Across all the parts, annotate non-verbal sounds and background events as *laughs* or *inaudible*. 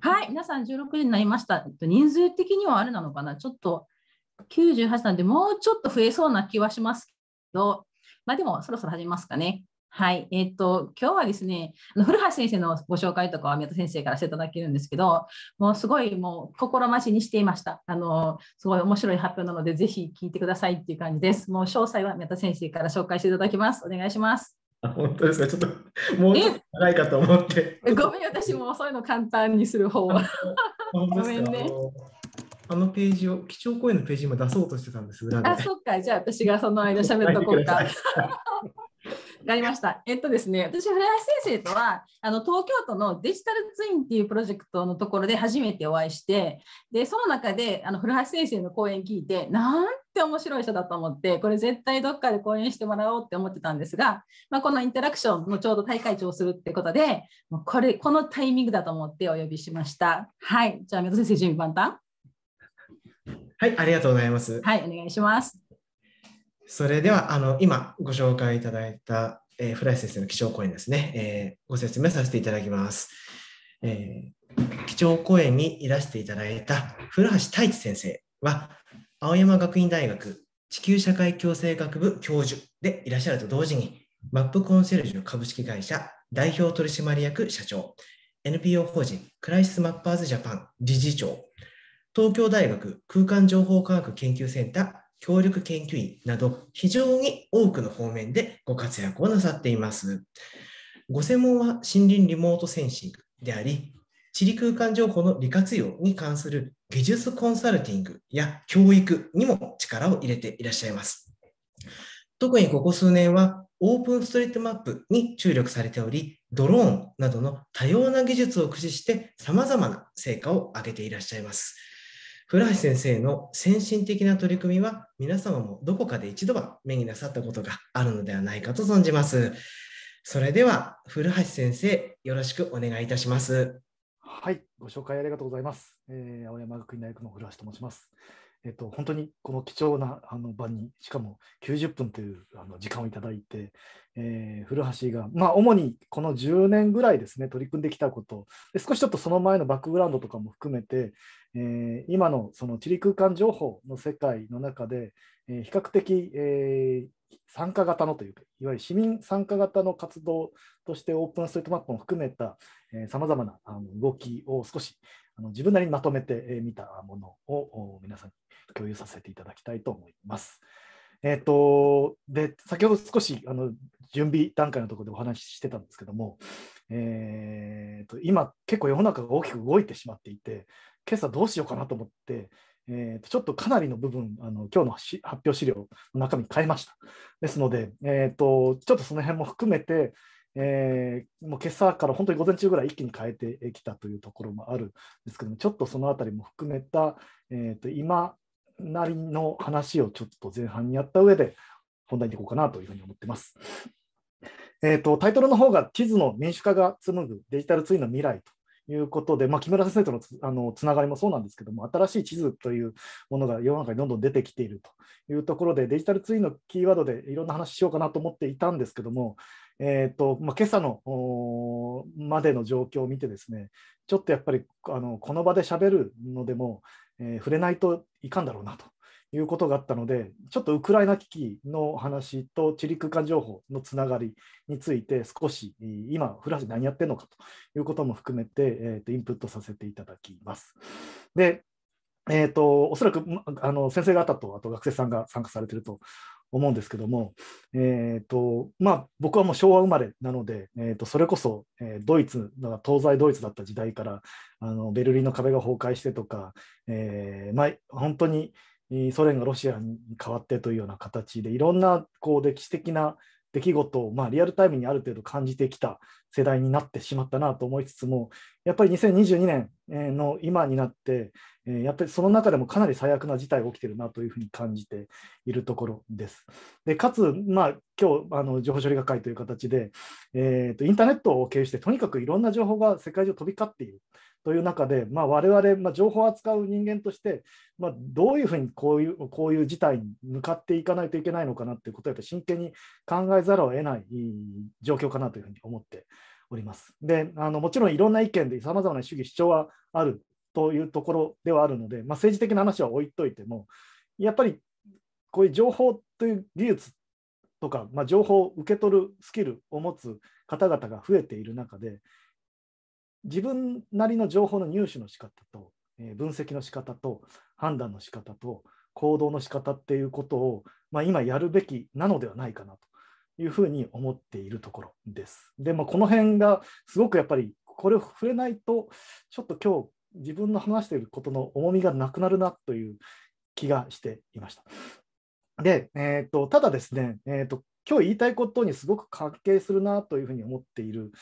はい、皆さん16人になりました。人数的にはあれなのかな、ちょっと98なんで、もうちょっと増えそうな気はしますけど、まあ、でもそろそろ始めますかね。はい、えっ、ー、と、今日はですね、古橋先生のご紹介とかは宮田先生からしていただけるんですけど、もうすごいもう心待ちにしていました。あの、すごい面白い発表なので、ぜひ聞いてくださいっていう感じです。もう詳細は宮田先生から紹介していただきます。お願いします。あ本当ですかちょっともうちょっと長いかと思って。ごめん、私もそういうの簡単にする方は。ごめんね。あのページを、基調講演のページも出そうとしてたんです、裏で。あ、そっか。じゃあ私がその間喋っとこうか。*laughs* わかりました。えっとですね、私、古橋先生とは、あの、東京都のデジタルツインっていうプロジェクトのところで初めてお会いして、で、その中で、あの、古橋先生の講演聞いて、なん対面白い人だと思ってこれ絶対どっかで講演してもらおうって思ってたんですが、まあ、このインタラクションもちょうど大会長をするってことでもうこれこのタイミングだと思ってお呼びしましたはいじゃあ水戸先生準備万端はいありがとうございますはいお願いしますそれではあの今ご紹介いただいた、えー、フライ先生の基調講演ですね、えー、ご説明させていただきます、えー、基調講演にいらしていただいた古橋太一先生は青山学院大学地球社会共生学部教授でいらっしゃると同時に、マップコンシェルジュ株式会社代表取締役社長、NPO 法人クライシスマッパーズジャパン理事長、東京大学空間情報科学研究センター協力研究員など非常に多くの方面でご活躍をなさっています。ご専門は森林リモートセンシングであり、地理空間情報の利活用に関する技術コンサルティングや教育にも力を入れていらっしゃいます。特にここ数年はオープンストリートマップに注力されており、ドローンなどの多様な技術を駆使して様々な成果を上げていらっしゃいます。古橋先生の先進的な取り組みは皆様もどこかで一度は目になさったことがあるのではないかと存じます。それでは古橋先生、よろしくお願いいたします。はい、ご紹介ありがとうございます。えー、青山学院大学の古橋と申します。えっと、本当にこの貴重なあの場に、しかも90分というあの時間をいただいて、えー、古橋が、まあ、主にこの10年ぐらいですね、取り組んできたことで、少しちょっとその前のバックグラウンドとかも含めて、えー、今のその地理空間情報の世界の中で、えー、比較的、えー、参加型のというか、いわゆる市民参加型の活動としてオープンストリートマップも含めたさまざまなあの動きを少しあの自分なりにまとめてみたものを皆さんに共有させていただきたいと思います。えーと、で先ほど少しあの準備段階のところでお話ししてたんですけども、えーと、今結構世の中が大きく動いてしまっていて今朝どうしようかなと思って、えーと、ちょっとかなりの部分あの今日の発表資料の中身変えましたですので、えー、とちょっとその辺も含めて、えー、もう今朝から本当に午前中ぐらい一気に変えてきたというところもあるんですけども、ちょっとそのあたりも含めた、えー、と今なりの話をちょっと前半にやった上で、本題にいこうかなというふうに思ってます。えーと、タイトルの方が地図の民主化が紡ぐデジタルツインの未来ということで、まあ、木村先生とのつあのつながりもそうなんですけども、新しい地図というものが世の中にどんどん出てきているというところで、デジタルツインのキーワードでいろんな話しようかなと思っていたんですけども、えーとまあ、今朝のまでの状況を見てですねちょっとやっぱりあのこの場でしゃべるのでも、えー、触れないといかんだろうなということがあったのでちょっとウクライナ危機の話と地理空間情報のつながりについて少し今フラッシュ何やってるのかということも含めて、えー、とインプットさせていただきます。でえーと、おそらくあの先生方とあと学生さんが参加されてると思うんですけども、えーとまあ、僕はもう昭和生まれなので、えー、とそれこそ、えドイツ東西ドイツだった時代からあのベルリンの壁が崩壊してとか、えー、まあ、本当にソ連がロシアに変わってというような形でいろんなこう歴史的な出来事を、まあ、リアルタイムにある程度感じてきた世代になってしまったなと思いつつもやっぱり2022年の今になってやっぱりその中でもかなり最悪な事態が起きてるなというふうに感じているところです。でかつ、まあ、今日あの情報処理学会という形で、えーとインターネットを経由してとにかくいろんな情報が世界中飛び交っている。という中で、まあ、我々、まあ、情報を扱う人間として、まあ、どういうふうにこういうこういう事態に向かっていかないといけないのかなということをやっぱ真剣に考えざるを得ない状況かなというふうに思っております。であのもちろんいろんな意見でさまざまな主義主張はあるというところではあるので、まあ、政治的な話は置いといてもやっぱりこういう情報という技術とか、まあ、情報を受け取るスキルを持つ方々が増えている中で自分なりの情報の入手の仕方と、えー、分析の仕方と判断の仕方と行動の仕方っていうことを、まあ、今やるべきなのではないかなというふうに思っているところです。で、まあ、この辺がすごくやっぱりこれを触れないとちょっと今日自分の話していることの重みがなくなるなという気がしていました。で、えーと、とただですね、えーと、今日言いたいことにすごく関係するなというふうに思っている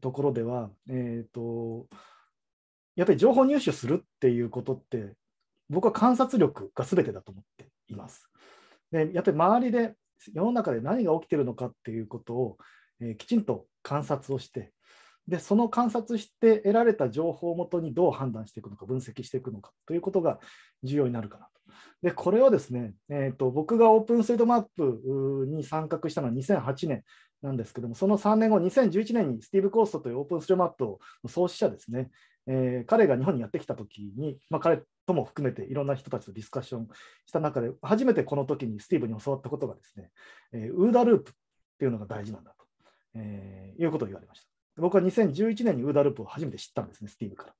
ところでは、えーと、やっぱり情報入手するっていうことって僕は観察力が全てだと思っています。でやっぱり周りで世の中で何が起きてるのかっていうことを、えー、きちんと観察をしてでその観察して得られた情報をもとにどう判断していくのか分析していくのかということが重要になるかなとで、これはですね、えーと、僕がオープンスイートマップに参画したのは2008年なんですけども、その3年後、2011年にスティーブ・コーストというオープンストートマップの創始者ですね、えー、彼が日本にやってきたときに、まあ、彼とも含めていろんな人たちとディスカッションした中で、初めてこの時にスティーブに教わったことがですね、えー、ウーダループっていうのが大事なんだと、えー、いうことを言われました。僕は2011年にウーダループを初めて知ったんですね、スティーブから。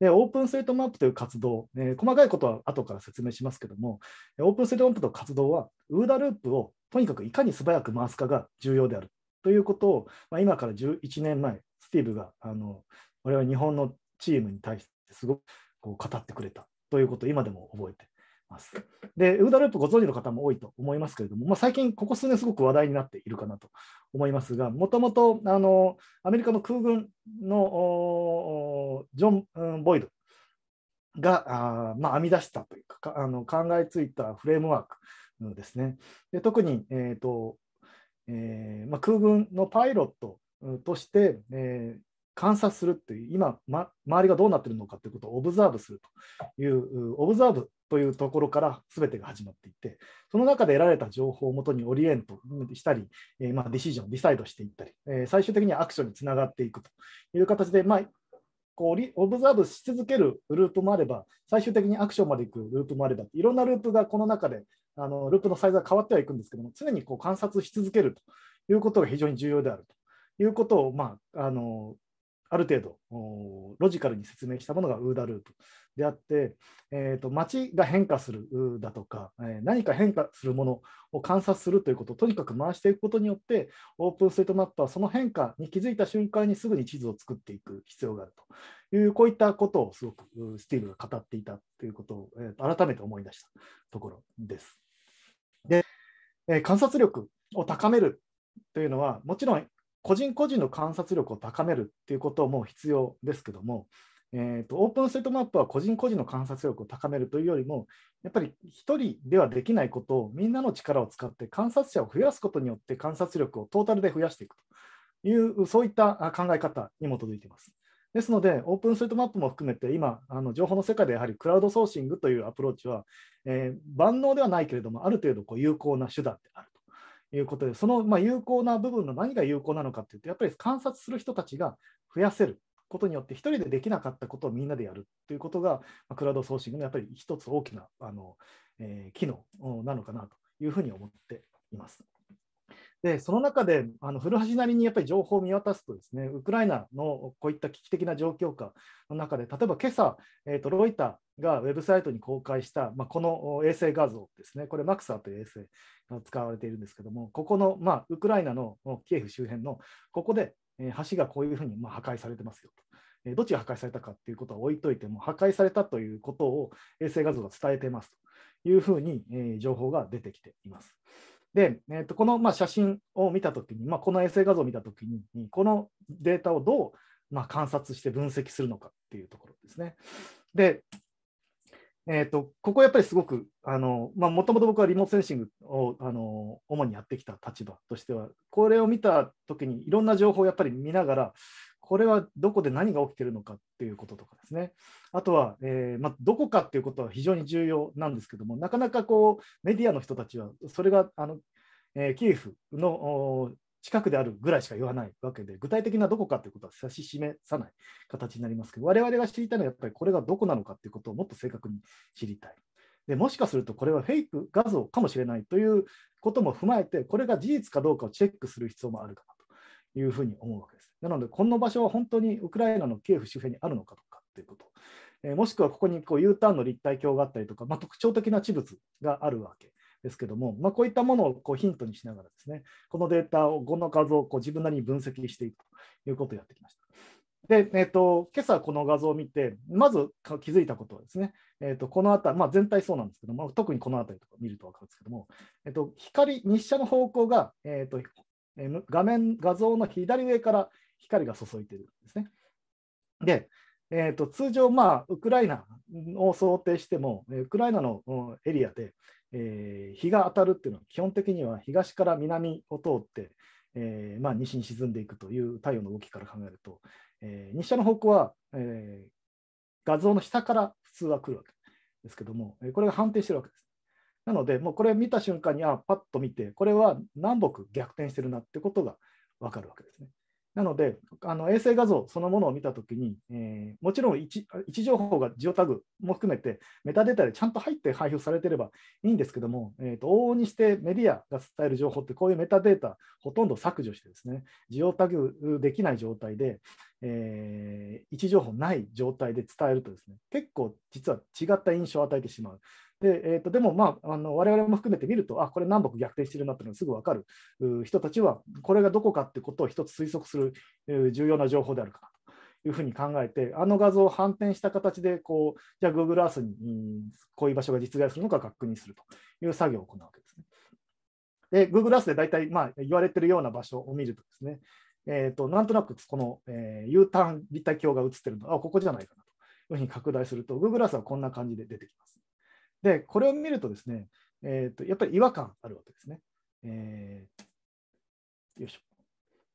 で、オープンストリートマップという活動、えー、細かいことは後から説明しますけども、オープンストリートマップの活動は、ウーダループをとにかくいかに素早く回すかが重要であるということを、まあ、今から11年前、スティーブがあの我々日本のチームに対してすごくこう語ってくれたということを今でも覚えてます。で、ウーダループご存知の方も多いと思いますけれども、まあ、最近、ここ数年すごく話題になっているかなと思いますが、もともとアメリカの空軍のジョン・ボイドがあ、まあ、編み出したというかあの考えついたフレームワークですね。で特に、えーとえーまあ、空軍のパイロットとして、えー、観察するっていう、今、ま、周りがどうなってるのかということをオブザーブするという、オブザーブというところから全てが始まっていて、その中で得られた情報をもとにオリエントしたり、えー、まあディシジョン、ディサイドしていったり、えー、最終的にはアクションにつながっていくという形で、まあ、こうオブザーブし続けるループもあれば、最終的にアクションまで行くループもあれば、いろんなループがこの中で、あのループのサイズが変わってはいくんですけども、常にこう観察し続けるということが非常に重要であるということを、まあ、あのある程度ロジカルに説明したものがウーダルートであって、えーと、街が変化するだとか、え何か変化するものを観察するということをとにかく回していくことによってオープンストリートマップはその変化に気づいた瞬間にすぐに地図を作っていく必要があるというこういったことをすごくスティーブが語っていたということを、えー、改めて思い出したところです。で、えー、観察力を高めるというのはもちろん個人個人の観察力を高めるっていうことも必要ですけども、えーと、オープンステートマップは個人個人の観察力を高めるというよりも、やっぱり1人ではできないことをみんなの力を使って観察者を増やすことによって観察力をトータルで増やしていくという、そういった考え方に基づいています。ですので、オープンストリートマップも含めて、今、あの情報の世界でやはりクラウドソーシングというアプローチは、えー、万能ではないけれども、ある程度こう有効な手段であるということで、そのまあ有効な部分の何が有効なのかっていうと、やっぱり観察する人たちが増やせることによって、1人でできなかったことをみんなでやるということが、クラウドソーシングのやっぱり一つ大きなあの、えー、機能なのかなというふうに思っています。でその中であの古橋なりにやっぱり情報を見渡すとですねウクライナのこういった危機的な状況下の中で例えば今朝、えーと、ロイターがウェブサイトに公開した、まあ、この衛星画像ですねこれマクサーという衛星が使われているんですけどもここの、まあ、ウクライナのキエフ周辺のここで橋がこういうふうにま破壊されてますよと。どっちが破壊されたかっていうことは置いといても、破壊されたということを衛星画像が伝えてますというふうに情報が出てきています。で、えー、とこのまあ写真を見たときに、まあ、この衛星画像を見たときに、このデータをどうまあ観察して分析するのかっていうところですね。で、えーと、ここやっぱりすごく、もともと僕はリモートセンシングをあの主にやってきた立場としては、これを見たときにいろんな情報をやっぱり見ながら、これはどこで何が起きてるのかっていうこととかですね。あとは、えー、まどこかっていうことは非常に重要なんですけども、なかなかこうメディアの人たちは、それがあの、えー、キエフの近くであるぐらいしか言わないわけで、具体的などこかということは指し示さない形になりますけど、我々が知りたいのはやっぱりこれがどこなのかということをもっと正確に知りたい。でもしかするとこれはフェイク画像かもしれないということも踏まえて、これが事実かどうかをチェックする必要もあるかなと。いうふうに思うわけです。なので、この場所は本当にウクライナのキエフ周辺にあるのかとかっていうこと、えー、もしくはここにこう U ターンの立体鏡があったりとか、まあ、特徴的な地物があるわけですけども、まあ、こういったものをこうヒントにしながらですね、このデータを、この画像をこう自分なりに分析していくということをやってきました。で、えーと、今朝この画像を見て、まず気づいたことはですね、えーと、この辺り、まあ、全体そうなんですけども、特にこの辺りとか見ると分かるんですけども、えーと、と光、日射の方向が、えー、とえ画面、画像の左上から光が注いでるんですね。で、えーと、通常、まあ、ウクライナを想定しても、ウクライナのエリアで、えー、日が当たるっていうのは、基本的には東から南を通って、えー、まあ、西に沈んでいくという太陽の動きから考えると、えー、日射の方向は、え画像の下から普通は来るわけですけども、これが反転してるわけです。なので、もうこれ見た瞬間に、あパッと見て、これは南北逆転してるなってことが分かるわけですね。なので、あの衛星画像そのものを見たときに、えー、もちろん位置情報がジオタグも含めてメタデータでちゃんと入って配布されてればいいんですけども、えーと、と往々にしてメディアが伝える情報って、こういうメタデータほとんど削除してですね、ジオタグできない状態で、えー、位置情報ない状態で伝えるとですね、結構実は違った印象を与えてしまう。で,、えーと、でも、まあ、あの我々も含めて見ると、あこれ南北逆転してるなっていうのがすぐ分かる人たちは、これがどこかってことを一つ推測する重要な情報であるかなというふうに考えて、あの画像を反転した形でこう、じゃあ Google Earth にこういう場所が実在するのか確認するという作業を行うわけですね。で、Google Earth で大体、まあ、言われてるような場所を見るとですね、えーと、となんとなくこの、えー、U ターン立体鏡が映ってるのあ、ここじゃないかなというふうに拡大すると、Google Earth はこんな感じで出てきます。で、これを見るとですね、えーと、やっぱり違和感あるわけですね。えー、よいしょ。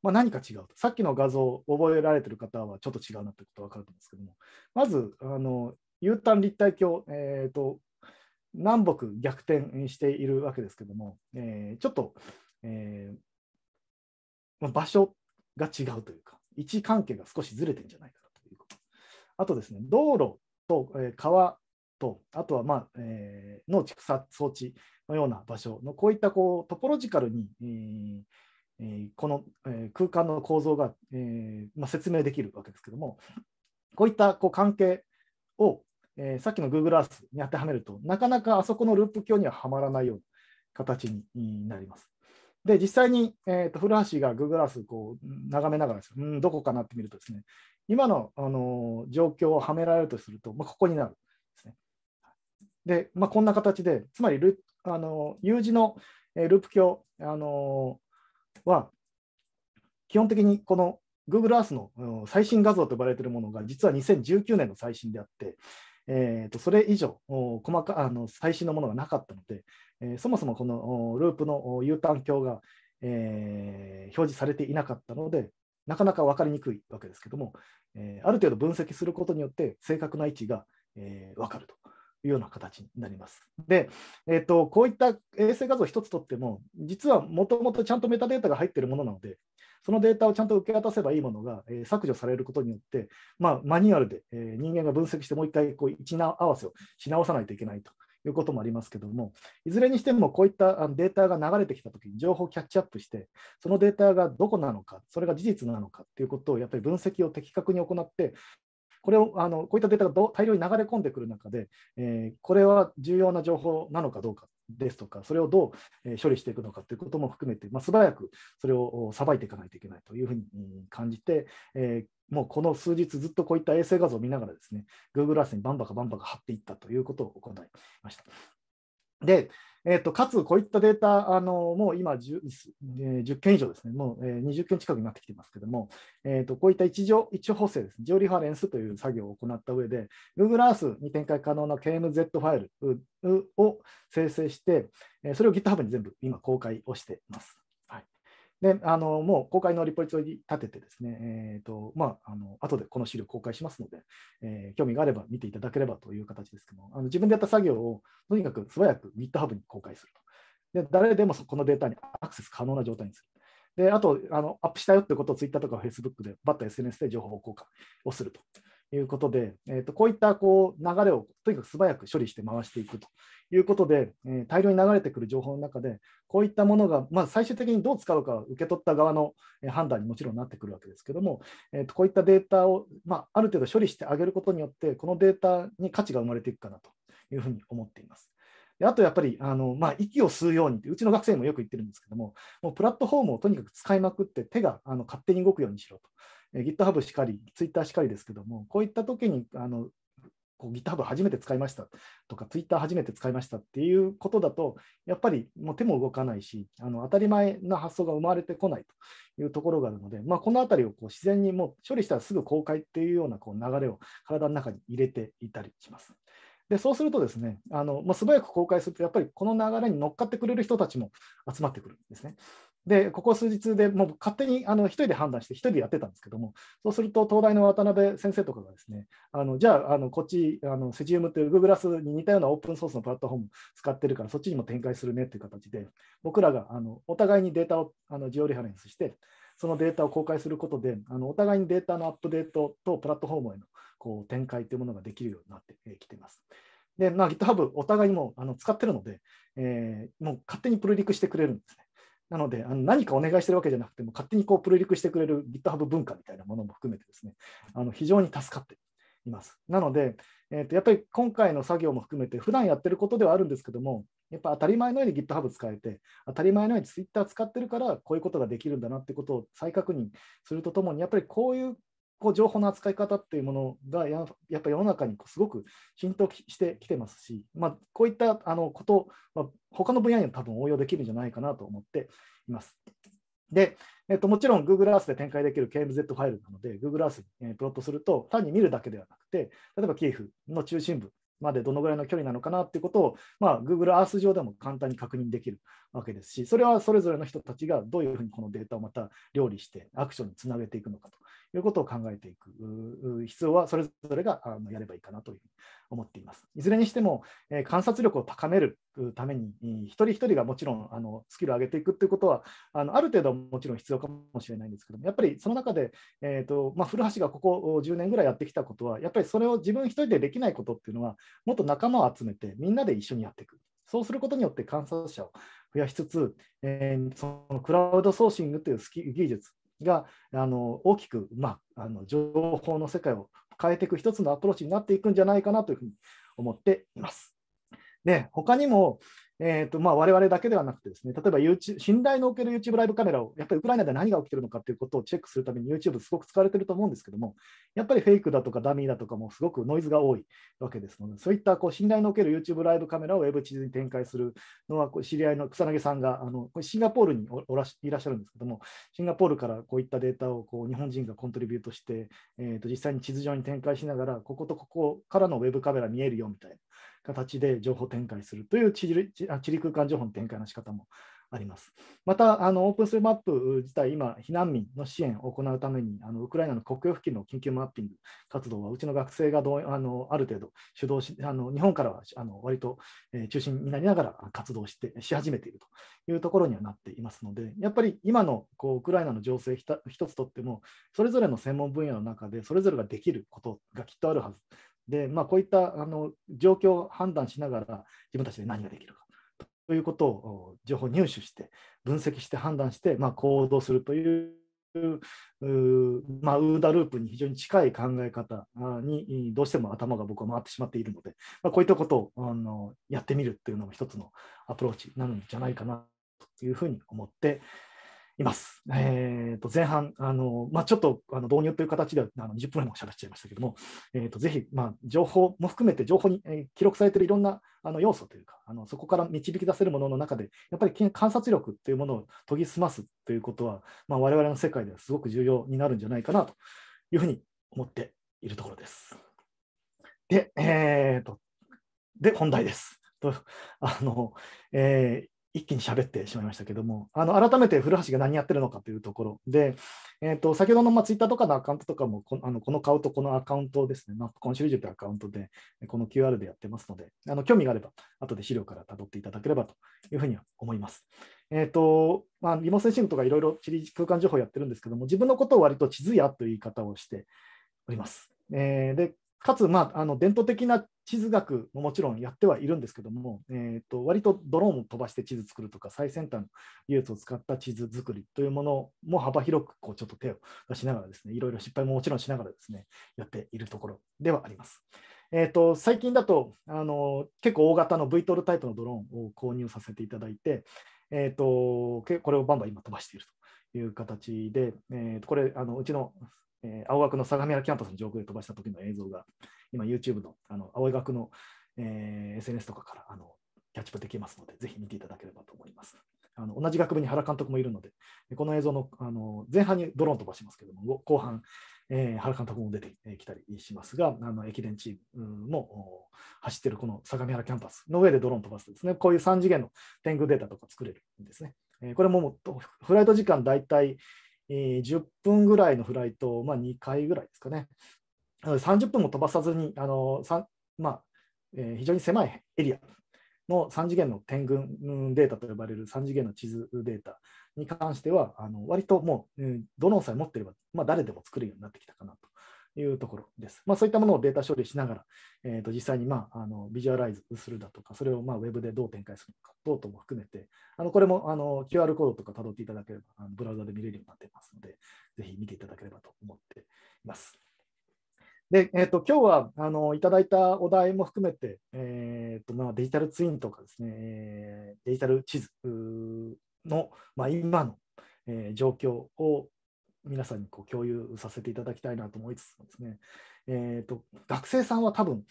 まあ、何か違うと。さっきの画像、覚えられてる方はちょっと違うなってこと分かると思うんですけども、まず、あの U ターン立体鏡、えーと、南北逆転しているわけですけども、えー、ちょっと、えーまあ、場所が違うというか、位置関係が少しずれてるんじゃないかなということ。あとですね、道路と、え川と、あとは、まあえー、農畜産装置のような場所の、こういったこうトポロジカルに、えーえこの、えー、空間の構造が、えーまあ、説明できるわけですけども、こういったこう関係を、えー、さっきの Google Earth に当てはめると、なかなかあそこのループ鏡にははまらないような形になります。で、実際に、えーと、古橋が Google Earth こう眺めながらです、うん、どこかなって見るとですね、今の、あのー、状況をはめられるとすると、まあ、ここになるですね。で、まあ、こんな形で、つまりルあの U 字のループ鏡、あのは、基本的にこの Google Earth の最新画像と呼ばれているものが、実は2019年の最新であって、えー、とそれ以上細かあの、最新のものがなかったので、えー、そもそもこのループの U ターン鏡が、えー、表示されていなかったので、なかなか分かりにくいわけですけども、えー、ある程度分析することによって、正確な位置が、えー、分かると。いうような形になります。で、えーと、こういった衛星画像1つとっても、実はもともとちゃんとメタデータが入っているものなので、そのデータをちゃんと受け渡せばいいものが、えー、削除されることによって、まあ、マニュアルで、えー、人間が分析して、もう一回こう位置合わせをし直さないといけないということもありますけども、いずれにしてもこういったデータが流れてきたときに情報をキャッチアップして、そのデータがどこなのか、それが事実なのかということをやっぱり分析を的確に行って、これをあのこういったデータが大量に流れ込んでくる中で、えー、これは重要な情報なのかどうかですとか、それをどう、えー、処理していくのかということも含めて、まあ、素早くそれをさばいていかないといけないというふうに感じて、えー、もうこの数日ずっとこういった衛星画像を見ながらですね、Google e にバンバカバンバカ貼っていったということを行いました。で、えーと、かつ、こういったデータ、あのもう今 10, 10件以上ですね、もう20件近くになってきてますけども、えーと、こういった一乗一補正です、ね、上リファレンスという作業を行った上で、Google Earth に展開可能な KMZ ファイルを生成して、それを GitHub に全部今公開をしています。であのもう公開のリポジトリ立ててですね、えーとまあ、あの後でこの資料公開しますので、えー、興味があれば見ていただければという形ですけども、あの自分でやった作業をとにかく素早く GitHub に公開すると。で誰でもこのデータにアクセス可能な状態にする。であとあの、アップしたよってことを Twitter とか Facebook で、バッタ SNS で情報交換をすると。いうことで、えー、とこういったこう流れをとにかく素早く処理して回していくということで、え大量に流れてくる情報の中で、こういったものが、まあ、最終的にどう使うかを受け取った側の判断にもちろんなってくるわけですけども、えー、とこういったデータを、まあ、ある程度処理してあげることによって、このデータに価値が生まれていくかなというふうに思っています。であとやっぱりあの、まあ、息を吸うようにってうちの学生もよく言ってるんですけどももうプラットフォームをとにかく使いまくって手があの勝手に動くようにしろと GitHub しかり、Twitter しかりですけども、こういった時にあのこう GitHub 初めて使いましたとか、Twitter 初めて使いましたっていうことだと、やっぱりもう手も動かないし、あの当たり前な発想が生まれてこないというところがあるので、まあ、このあたりをこう自然にもう処理したらすぐ公開っていうようなこう流れを体の中に入れていたりします。でそうするとですね、あのまあ、素早く公開すると、やっぱりこの流れに乗っかってくれる人たちも集まってくるんですね。で、ここ数日でもう勝手にあの一人で判断して、一人でやってたんですけども、そうすると、東大の渡辺先生とかがですね、あのじゃあ、あのこっち、あのセジウムというグググラスに似たようなオープンソースのプラットフォーム使ってるから、そっちにも展開するねっていう形で、僕らがあのお互いにデータをあのジオリファレンスして、そのデータを公開することで、あのお互いにデータのアップデートとプラットフォームへのこう展開というものができるようになってきています。で、まあ、GitHub、お互いもあの使ってるので、えー、もう勝手にプロリクしてくれるんですね。なので、あの何かお願いしてるわけじゃなくても、勝手にこうプルリクしてくれる GitHub 文化みたいなものも含めてですね、あの非常に助かっています。なので、えー、とやっぱり今回の作業も含めて、普段やってることではあるんですけども、やっぱ当たり前のように GitHub 使えて、当たり前のように Twitter 使ってるから、こういうことができるんだなってことを再確認するとともに、やっぱりこういうこう情報の扱い方っていうものがややっぱ世の中にすごく浸透してきてますし、まあ、こういったあのことまあ、他の分野にも多分応用できるんじゃないかなと思っています。で、えっと、もちろん Google Earth で展開できる KMZ ファイルなので、Google Earth にプロットすると、単に見るだけではなくて、例えばキエフの中心部までどのぐらいの距離なのかなっていうことを、まあ、Google Earth 上でも簡単に確認できるわけですし、それはそれぞれの人たちがどういうふうにこのデータをまた料理してアクションにつなげていくのかということを考えていく必要はそれぞれがやればいいかなというふうに思っています。いずれにしても、え観察力を高めるために、一人一人がもちろんあのスキルを上げていくということはあの、ある程度もちろん必要かもしれないんですけども、やっぱりその中で、えーとまあ、古橋がここ10年ぐらいやってきたことは、やっぱりそれを自分一人でできないことっていうのは、もっと仲間を集めて、みんなで一緒にやっていく。そうすることによって観察者を増やしつつ、えー、そのクラウドソーシングというスキ技術があの大きく、まあ、あの情報の世界を変えていく一つのアプローチになっていくんじゃないかなというふうに思っています。で他にも、えーとまあ、我々だけではなくてですね、例えば YouTube 信頼のおける YouTube ライブカメラを、やっぱりウクライナで何が起きてるのかということをチェックするために YouTube すごく使われてると思うんですけども、やっぱりフェイクだとかダミーだとかもすごくノイズが多いわけですので、そういったこう信頼のおける YouTube ライブカメラをウェブ地図に展開するのは、知り合いの草薙さんが、あのシンガポールにおらしいらっしゃるんですけども、シンガポールからこういったデータをこう日本人がコントリビュートして、えー、と実際に地図上に展開しながら、こことここからのウェブカメラ見えるよみたいな。形で情報展開するという地理地理空間情報の展開の仕方もあります。また、あのオープンスマップ自体、今、避難民の支援を行うために、あのウクライナの国境付近の緊急マッピング活動は、うちの学生がどあのある程度主導し、あの日本からはあの割と、中心になりながら活動してし始めているというところにはなっていますので、やっぱり今のこうウクライナの情勢一つとっても、それぞれの専門分野の中で、それぞれができることがきっとあるはずで、まあ、こういったあの状況を判断しながら自分たちで何ができるかということを情報入手して分析して判断して、まあ、行動するというまあ、ウーダループに非常に近い考え方にどうしても頭が僕は回ってしまっているので、まあ、こういったことをあのやってみるというのも一つのアプローチになるんじゃないかなというふうに思って、います。えーと、前半、あのまあ、ちょっとあの導入という形であの20分ぐらいもしゃべっちゃいましたけども、えーと、ぜひ、まあ、情報も含めて、情報に、え記録されているいろんなあの要素というかあの、そこから導き出せるものの中で、やっぱり観察力というものを研ぎ澄ますということは、まあ、我々の世界ではすごく重要になるんじゃないかなというふうに思っているところです。で、えーと、とで本題です。とあのえー、一気に喋ってしまいましたけども、あの改めて古橋が何やってるのかというところで、えーと、先ほどのまあツイッターとかのアカウントとかもこ、あのこの顔とこのアカウントですね、まプコンシルジュというアカウントで、この QR でやってますので、あの興味があれば、後で資料から辿っていただければというふうには思います。えーとまあ、リモセンシングとかいろいろ地理空間情報やってるんですけども、自分のことを割と地図やという言い方をしております。えー、でかつ、まあ、あの伝統的な地図学ももちろんやってはいるんですけども、えーと、割とドローンを飛ばして地図作るとか最先端の技術を使った地図作りというものも幅広くこうちょっと手を出しながらですねいろいろ失敗ももちろんしながらですねやっているところではあります。えーと、最近だとあの結構大型の VTOL タイプのドローンを購入させていただいて、えーと、とこれをバンバン今飛ばしているという形で、えー、これあのうちのえー、青学の相模原キャンパスの上空で飛ばした時の映像が、今 YouTube のあの青学の、えー、SNS とかからあのキャッチプできますので、ぜひ見ていただければと思います。あの同じ学部に原監督もいるので、この映像のあの前半にドローン飛ばしますけども、後半、えー、原監督も出てきたりしますが、あの駅伝チームも走ってるこの相模原キャンパスの上でドローン飛ばすとですね、こういう3次元の天狗データとか作れるんですね。えー、これもフライト時間大体10分ぐらいのフライトを、まあ、2回ぐらいですかね。30分も飛ばさずに、あのまあえー、非常に狭いエリアの3次元の点群データと呼ばれる3次元の地図データに関しては、あの割ともう、どのさえ持っていれば、まあ、誰でも作るようになってきたかなというところです。まあ、そういったものをデータ処理しながら、えー、と実際に、まあ、あのビジュアライズするだとか、それを、まあ、ウェブでどう展開するのか等々も含めて、あのこれもあの QR コードとか辿っていただければあの、ブラウザで見れるようになっていますので、ぜひ見ていただければと思っています。で、えーと、今日はあのいただいたお題も含めて、えーとまあ、デジタルツインとかですね、えデジタル地図の、まあ、今の、えー、状況を皆さんにこう共有させていただきたいなと思いつつもですね、えーと、学生さんは多分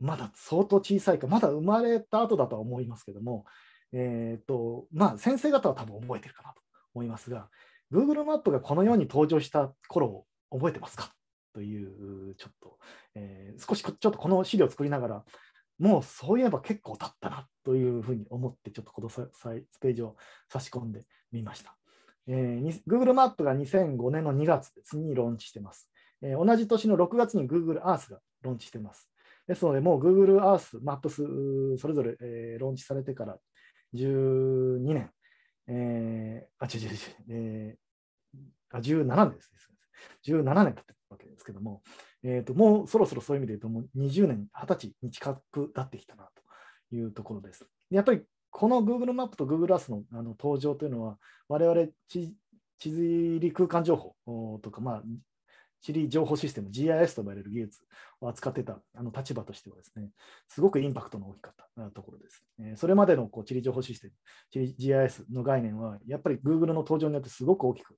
まだ相当小さいかまだ生まれた後だとは思いますけども、えーとまあ、先生方は多分覚えてるかなと思いますが Google マップがこのように登場した頃を覚えてますかというちょっと、えー、少しちょっとこの資料を作りながらもうそういえば結構経ったなというふうに思って、ちょっとこのページを差し込んでみました。えー、Google マップが2005年の2月ですにローンチしてます。えー、同じ年の6月に Google Earth がローンチしてます。ですので、もう Google Earth、Maps それぞれ、えー、ローンチされてから12年、えー、あ、違う違う違う、えー、あ17年です。17年経ってるわけですけども、えーと、ともうそろそろそういう意味で言うと、もう20年、20歳に近くなってきたなというところです。やっぱりこの Google マップと Google Earth のあの登場というのは、我々地地理空間情報とか、まあ、地理情報システム、GIS と呼ばれる技術を扱ってたあの立場としてはですね、すごくインパクトの大きかったところです。えそれまでのこう地理情報システム、地理 GIS の概念は、やっぱり Google の登場によってすごく大きく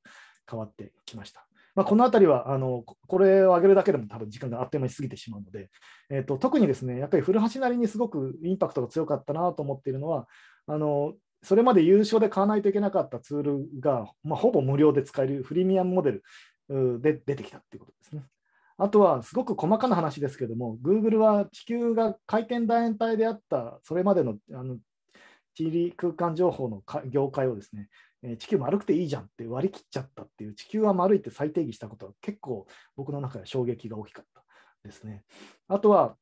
変わってきました。まあ、このあたりはあのこれを上げるだけでも多分時間があっという間に過ぎてしまうので、えっと、特にですねやっぱり古橋なりにすごくインパクトが強かったなと思っているのはあのそれまで優勝で買わないといけなかったツールが、まあ、ほぼ無料で使えるフリミアムモデルで出てきたっていうことですね。あとはすごく細かな話ですけども、Google は地球が回転楕円体であったそれまでのあの地理空間情報の業界をですね、え地球丸くていいじゃんって割り切っちゃったっていう地球は丸いって再定義したことは結構僕の中では衝撃が大きかったですね。あとは、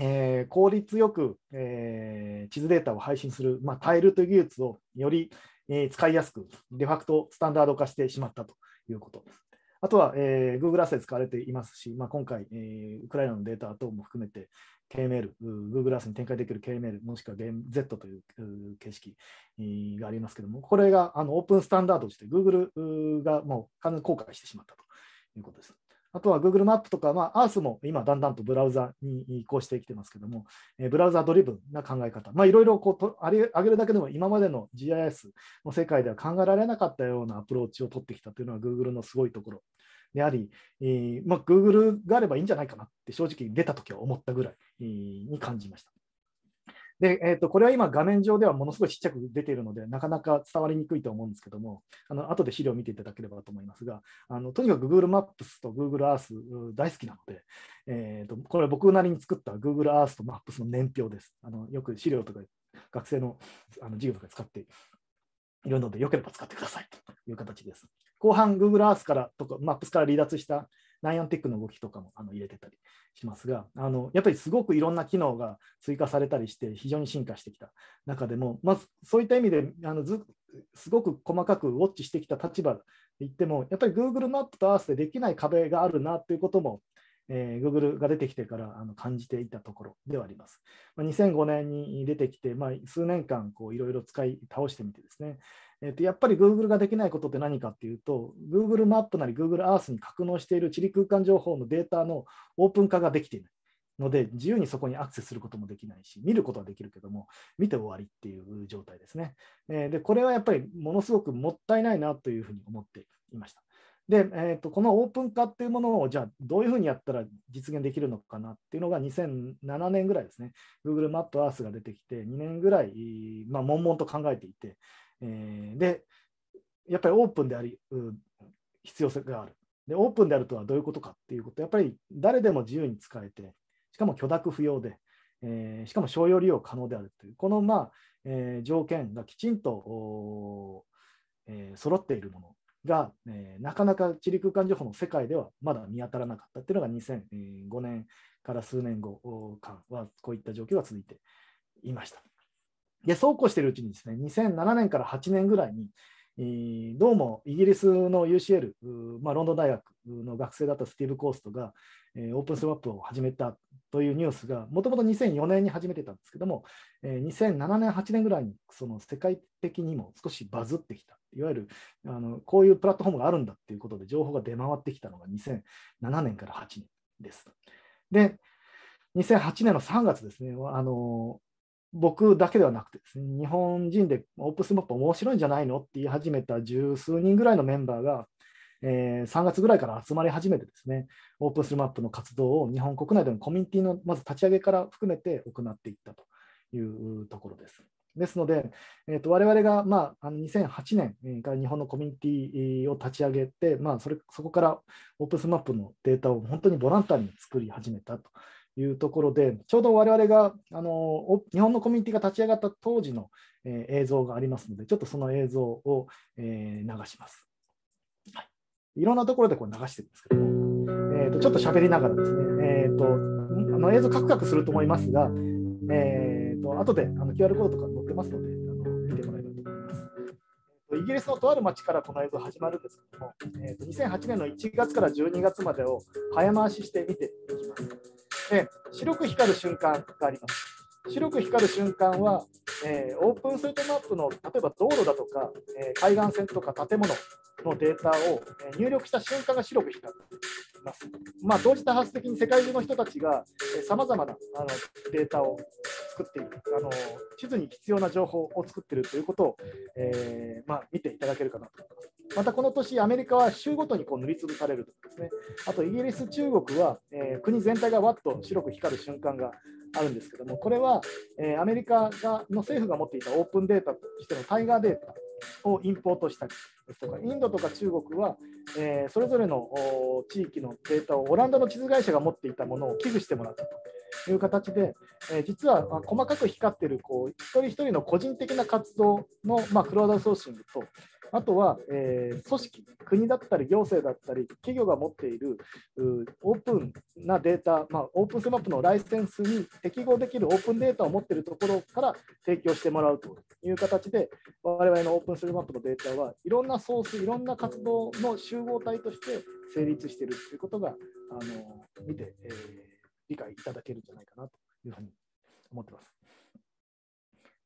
えー、効率よく、えー、地図データを配信する、まあ、タイルという技術をより、えー、使いやすくデファクトスタンダード化してしまったということ。あとは、えー、Google アースで使われていますし、まあ、今回、えー、ウクライナのデータ等も含めて、KML、Google Earth に展開できる KML、もしくは Z という形式がありますけども、これがあのオープンスタンダードとして Google がもう完全に後悔してしまったということです。あとは Google マップとか、まあ、Earth も今だんだんとブラウザに移行してきてますけども、えブラウザドリブンな考え方、まあ、いろいろこうとあげるだけでも今までの GIS の世界では考えられなかったようなアプローチを取ってきたというのは Google のすごいところであり、えーまあ、Google があればいいんじゃないかなって正直出た時は思ったぐらいに感じました。で、えーと、これは今、画面上ではものすごいちっちゃく出ているので、なかなか伝わりにくいと思うんですけども、あの後で資料を見ていただければと思いますが、あのとにかく Google マップスと Google Earth 大好きなので、えーと、これ僕なりに作った Google Earth と Maps の年表です。あのよく資料とか学生のあの授業とか使っているので、よければ使ってくださいという形です。後半 Google Earth からとか Maps から離脱したナイアンテックの動きとかもあの入れてたりしますがあの、やっぱりすごくいろんな機能が追加されたりして、非常に進化してきた中でも、まずそういった意味であのず、すごく細かくウォッチしてきた立場で言っても、やっぱり Google マップと Earth でできない壁があるなということもえー、Google が出てきてからあの感じていたところではあります。まあ、2005年に出てきて、まあ、数年間いろいろ使い倒してみてですね、えー、とやっぱり Google ができないことって何かっていうと、Google マップなり Google Earth に格納している地理空間情報のデータのオープン化ができていない。ので自由にそこにアクセスすることもできないし見ることはできるけども見て終わりっていう状態ですね。でこれはやっぱりものすごくもったいないなというふうに思っていました。で、えーと、このオープン化っていうものをじゃあどういうふうにやったら実現できるのかなっていうのが2007年ぐらいですね Google マットアースが出てきて2年ぐらい、まあ、悶々と考えていて、えー、でやっぱりオープンであり必要性があるでオープンであるとはどういうことかっていうことやっぱり誰でも自由に使えてしかも許諾不要で、えー、しかも商用利用可能であるというこの、まあえー、条件がきちんと、えー、揃っているものが、えー、なかなか地理空間情報の世界ではまだ見当たらなかったっていうのが2005年から数年後間はこういった状況が続いていました。で、そうこうしているうちにですね、2007年から8年ぐらいに、どうもイギリスの UCL、まあ、ロンドン大学の学生だったスティーブ・コーストが、オープンスワップを始めたというニュースが、もともと2004年に始めてたんですけども、2007年、8年ぐらいにその世界的にも少しバズってきた、いわゆるあのこういうプラットフォームがあるんだっていうことで、情報が出回ってきたのが2007年から8年です。で、2008年の3月ですね、あの僕だけではなくてですね、日本人でオープンスマップ面白いんじゃないのって言い始めた十数人ぐらいのメンバーが、えー、3月ぐらいから集まり始めてですね、オープンスマップの活動を日本国内でのコミュニティのまず立ち上げから含めて行っていったというところです。ですので、えーと、我々が、まあ、あの2008年から日本のコミュニティを立ち上げて、まあ、それそこからオープンスマップのデータを本当にボランティアに作り始めたというところで、ちょうど我々があの日本のコミュニティが立ち上がった当時の、え映像がありますので、ちょっとその映像を、え流します。はい、いろんなところでこう流してるんですけども、えーと、ちょっと喋りながらですね、えーと、あの映像カクカクすると思いますが、えーと、後であの QR コードとか載ってますので、あの見てもらえればと思います。イギリスのとある町からこの映像始まるんですけども、えー、と2008年の1月から12月までを早回しして見ていきます。え白く光る瞬間があります。白く光る瞬間は、えー、オープンスートマップの例えば道路だとか、えー、海岸線とか建物のデータを、え入力した瞬間が白く光っています。まあ、同時多発的に世界中の人たちがさまざまなあのデータを作っているあの、地図に必要な情報を作っているということを、えー、まあ、見ていただけるかなと思います。またこの年、アメリカは州ごとにこう塗りつぶされるとかですね、あとイギリス、中国は、えー、国全体がわっと白く光る瞬間があるんですけども、これは、えー、アメリカがの政府が持っていたオープンデータとしてのタイガーデータをインポートしたりですとか、インドとか中国は、えー、それぞれの地域のデータをオランダの地図会社が持っていたものを寄付してもらったという形で、えー、実は細かく光っているこう一人一人の個人的な活動の、まあ、クラウドソーシングと、あとは、えー、組織、国だったり行政だったり、企業が持っているオープンなデータ、まあ、オープンスマップのライセンスに適合できるオープンデータを持っているところから提供してもらうという形で、我々のオープンスマップのデータはいろんなソース、いろんな活動の集合体として成立しているということが、あの見て、えー、理解いただけるんじゃないかなというふうに思ってます。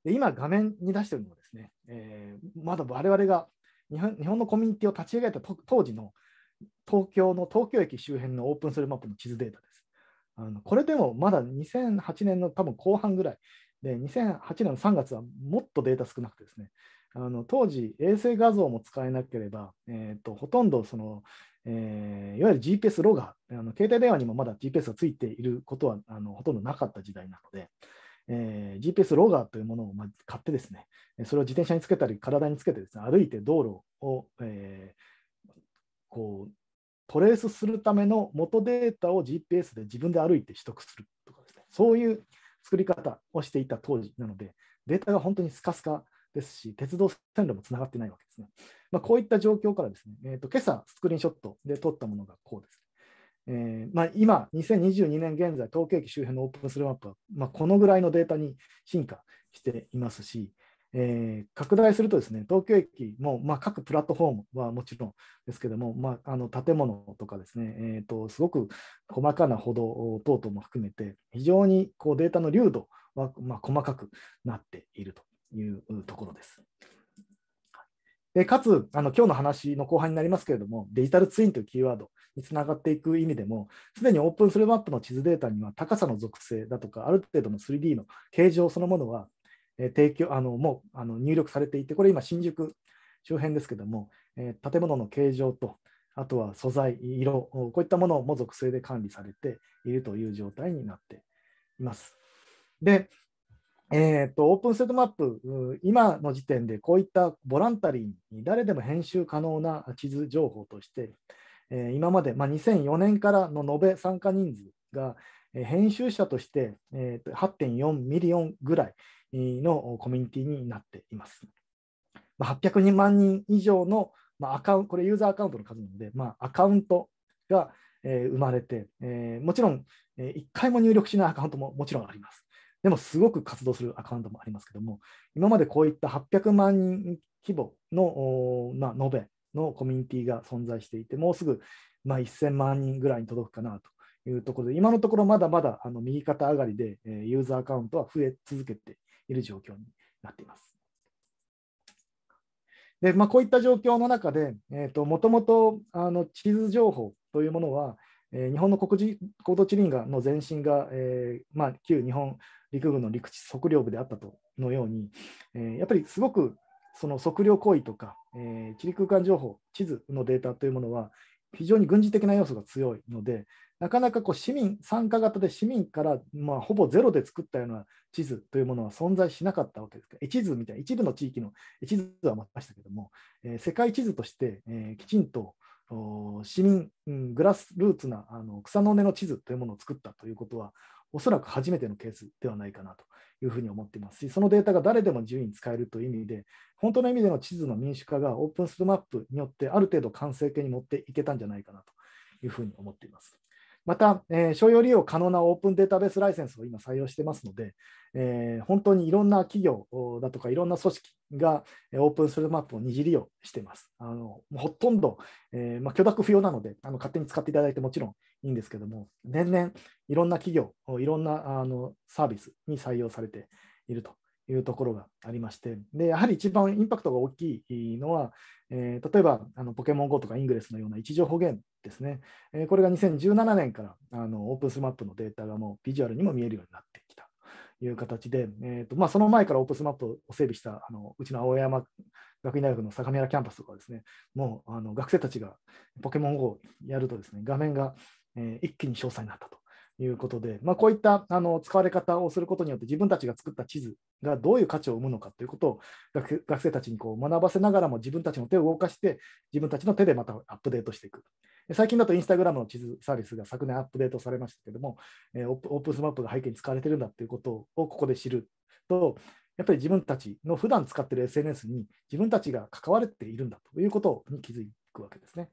で今、画面に出しているのはですね、えー、まだ我々が日本日本のコミュニティを立ち上げた当時の東京の東京駅周辺のオープンソルマップの地図データです。あのこれでもまだ2008年の多分後半ぐらいで、2008年の3月はもっとデータ少なくてですね、あの当時、衛星画像も使えなければ、えーと、ほとんどその、えー、いわゆる GPS ロガー、あの携帯電話にもまだ GPS がついていることはあのほとんどなかった時代なので、えー、GPS ローガーというものをま買ってですね、それを自転車につけたり、体につけてですね、歩いて道路を、えー、こうトレースするための元データを GPS で自分で歩いて取得するとかですね、そういう作り方をしていた当時なので、データが本当にスカスカですし、鉄道線路もつながってないわけですね。まあ、こういった状況からですね、えーと今朝スクリーンショットで撮ったものがこうです。えーまあ、今、2022年現在、統計機周辺のオープンスルーマップは、まあ、このぐらいのデータに進化していますし、えー、拡大するとですね、東京駅も、まあ、各プラットフォームはもちろんですけども、まあ、あの建物とかですね、えーと、すごく細かな歩道等々も含めて、非常にこうデータの流度は、まあ、細かくなっているというところです。でかつ、あの今日の話の後半になりますけれども、デジタルツインというキーワード、につながっていく意味でも、すでにオープンスルマップの地図データには高さの属性だとか、ある程度の 3D の形状そのものは、え提供あのもうあの入力されていて、これ今、新宿周辺ですけども、え建物の形状と、あとは素材、色、こういったものも属性で管理されているという状態になっています。で、えーと、とオープンセットマップ、今の時点でこういったボランタリーに誰でも編集可能な地図情報として、え今まで、まあ、2004年からの延べ参加人数が、え編集者として、えー、8.4ミリオンぐらいのコミュニティになっています。まあ、800万人以上の、まあ、アカウント、これユーザーアカウントの数なので、まあ、アカウントが、え生まれて、えもちろん、え1回も入力しないアカウントももちろんあります。でもすごく活動するアカウントもありますけども、今までこういった800万人規模の、まあ、延べのコミュニティが存在していて、もうすぐ、まあ、1000万人ぐらいに届くかなというところで、今のところまだまだあの右肩上がりで、えユーザーアカウントは増え続けている状況になっています。でまあ、こういった状況の中で、えーと、もともとあの地図情報というものは、えー、日本の国高度地理院の前身が、えー、まあ、旧日本陸軍の陸地測量部であったとのように、えー、やっぱりすごくその測量行為とか、えー、地理空間情報、地図のデータというものは、非常に軍事的な要素が強いので、なかなかこう市民参加型で市民から、まあ、ほぼゼロで作ったような地図というものは存在しなかったわけですから、地図みたいな、一部の地域の地図はありましたけども、えー、世界地図として、えー、きちんと市民、うん、グラスルーツなあの草の根の地図というものを作ったということは、おそらく初めてのケースではないかなというふうに思っていますし、そのデータが誰でも自由に使えるという意味で、本当の意味での地図の民主化がオープンスルマップによってある程度完成形に持っていけたんじゃないかなというふうに思っています。また、えー、商用利用可能なオープンデータベースライセンスを今採用してますので、えー、本当にいろんな企業だとかいろんな組織がオープンすルマップを二次利用しています。あのほとんど、えー、まあ、許諾不要なのであの勝手に使っていただいてもちろんいいんですけども、年々いろんな企業、いろんなあのサービスに採用されているというところがありまして、でやはり一番インパクトが大きいのは、えー、例えばあのポケモン GO とかイングレスのような位置情報源ですね、えー、これが2017年からあのオープンスマップのデータがもうビジュアルにも見えるようになってきたという形で、えーとまあ、その前からオープンスマップを整備したあのうちの青山学院大学の相模原キャンパスとかですね、もうあの学生たちがポケモン GO をやるとですね、画面が、えー、一気に詳細になったと。いうことで、まあ、こういったあの使われ方をすることによって、自分たちが作った地図がどういう価値を生むのかということを学生たちにこう学ばせながらも、自分たちの手を動かして、自分たちの手でまたアップデートしていく。最近だとインスタグラムの地図サービスが昨年アップデートされましたけども、えー、オープンスマップが背景に使われてるんだということをここで知ると、やっぱり自分たちの普段使っている SNS に自分たちが関われているんだということに気づくわけですね。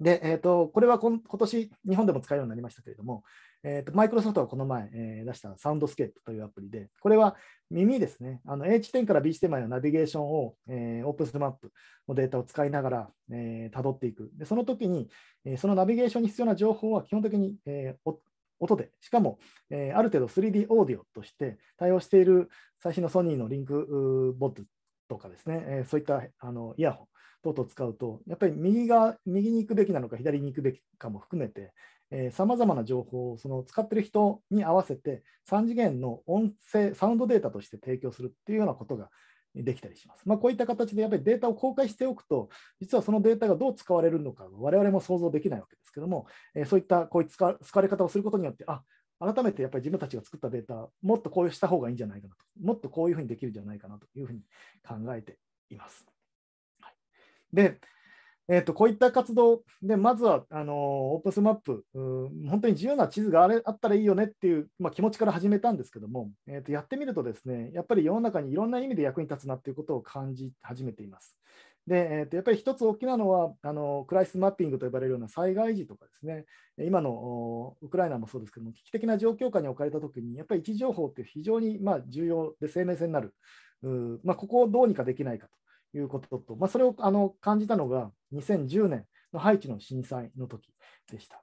で、えーと、これは今年日本でも使えるようになりましたけれども、えーと、マイクロソフトがこの前、えー、出したサウンドスケープというアプリで、これは耳ですね、あの A 地点から B 地点までのナビゲーションを、えー、オープンスマップのデータを使いながら、えー、っていく。でその時に、えー、そのナビゲーションに必要な情報は基本的に、えー、音で、しかも、えー、ある程度 3D オーディオとして対応している最新のソニーのリンクボッドとかですね、えそういったあのイヤホン等々使うと、やっぱり右が右に行くべきなのか、左に行くべきかも含めて、さまざまな情報をその使ってる人に合わせて、3次元の音声、サウンドデータとして提供するっていうようなことができたりします。まあ、こういった形でやっぱりデータを公開しておくと、実はそのデータがどう使われるのか、我々も想像できないわけですけども、えそういったこういう使われ方をすることによって、あ改めてやっぱり自分たちが作ったデータ、もっとこうした方がいいんじゃないかなと、もっとこういうふうにできるんじゃないかなというふうに考えています。はい、で、えーと、こういった活動で、まずはあのー、オープンスマップ、本当に自由な地図があれあったらいいよねっていう、まあ、気持ちから始めたんですけども、えーと、やってみるとですね、やっぱり世の中にいろんな意味で役に立つなっていうことを感じ始めています。で、えー、とやっぱり一つ大きなのはあのクライスマッピングと呼ばれるような災害時とかですね今のウクライナもそうですけども危機的な状況下に置かれた時にやっぱり位置情報って非常にまあ重要で生命線になるう、まあ、ここをどうにかできないかということと、まあ、それをあの感じたのが2010年のハイチの震災の時でした。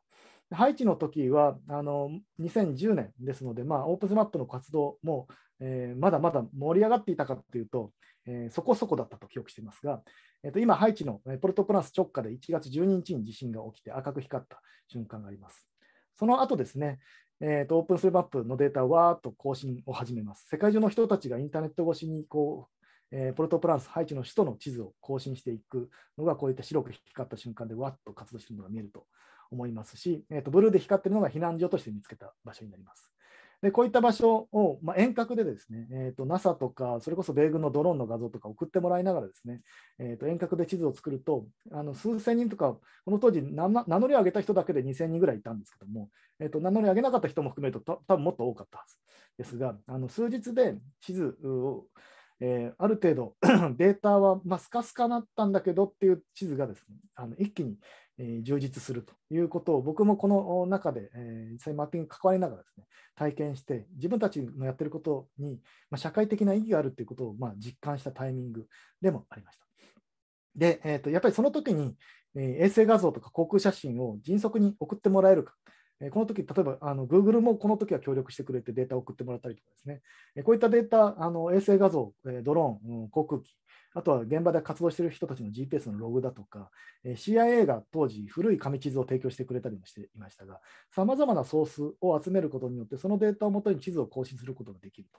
ハイチの時はあの2010年ですので、まあ、オープンスマップの活動も、えー、まだまだ盛り上がっていたかというと、えー、そこそこだったと記憶していますが、えと今、ハイチのポルトプラス直下で1月12日に地震が起きて赤く光った瞬間があります。その後ですね、えー、とオープンスレマップのデータをわーっと更新を始めます。世界中の人たちがインターネット越しにこうえー、ポルトプランス、ハイチの首都の地図を更新していくのが、こういった白く光った瞬間でわっと活動しているのが見えると思いますし、えーとブルーで光っているのが避難所として見つけた場所になります。でこういった場所を、まあ、遠隔でですね、えー、と NASA とか、それこそ米軍のドローンの画像とか送ってもらいながらですね、えー、と遠隔で地図を作ると、あの数千人とか、この当時名乗り上げた人だけで2000人ぐらいいたんですけども、えー、と名乗り上げなかった人も含めると、多分もっと多かったはずですが、あの数日で地図を、えー、ある程度 *clears throat* データはまスカスカなったんだけどっていう地図がですね、あの一気に充実するということを僕もこの中で実際マッピング関わりながらですね体験して自分たちのやってることに社会的な意義があるということをま実感したタイミングでもありました。で、えー、とやっぱりその時に衛星画像とか航空写真を迅速に送ってもらえるかこの時例えばあの Google もこの時は協力してくれてデータを送ってもらったりとかですね、こういったデータ、あの衛星画像、ドローン、航空機、あとは現場で活動している人たちの GPS のログだとか、CIA が当時古い紙地図を提供してくれたりもしていましたが、さまざまなソースを集めることによって、そのデータをもとに地図を更新することができる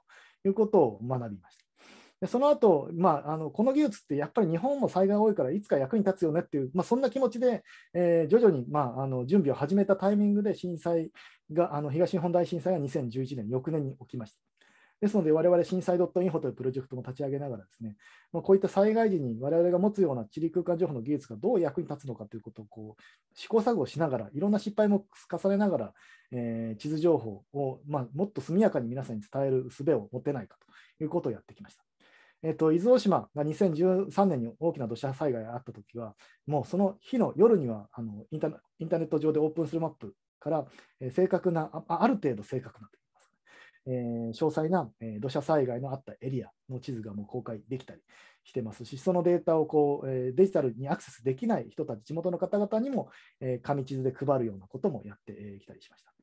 ということを学びました。でその後、まあ、あのこの技術ってやっぱり日本も災害多いからいつか役に立つよねっていう、まあ、そんな気持ちで、えー、徐々に、まあ、あの準備を始めたタイミングで震災があの東日本大震災が2011年翌年に起きました。ですので、我々震災 .info というプロジェクトも立ち上げながらですね、まあ、こういった災害時に我々が持つような地理空間情報の技術がどう役に立つのかということをこう試行錯誤しながら、いろんな失敗も重ねながら、えー、地図情報を、まあ、もっと速やかに皆さんに伝える術を持てないかということをやってきました。えっと、伊豆大島が2013年に大きな土砂災害があったときは、もうその日の夜にはあのインターネット上でオープンするマップから、えー、正確なあ、ある程度正確なえー、詳細な、え土砂災害のあったエリアの地図がもう公開できたりしてますし、そのデータをこう、えデジタルにアクセスできない人たち、地元の方々にも、え紙地図で配るようなこともやってきたりしました。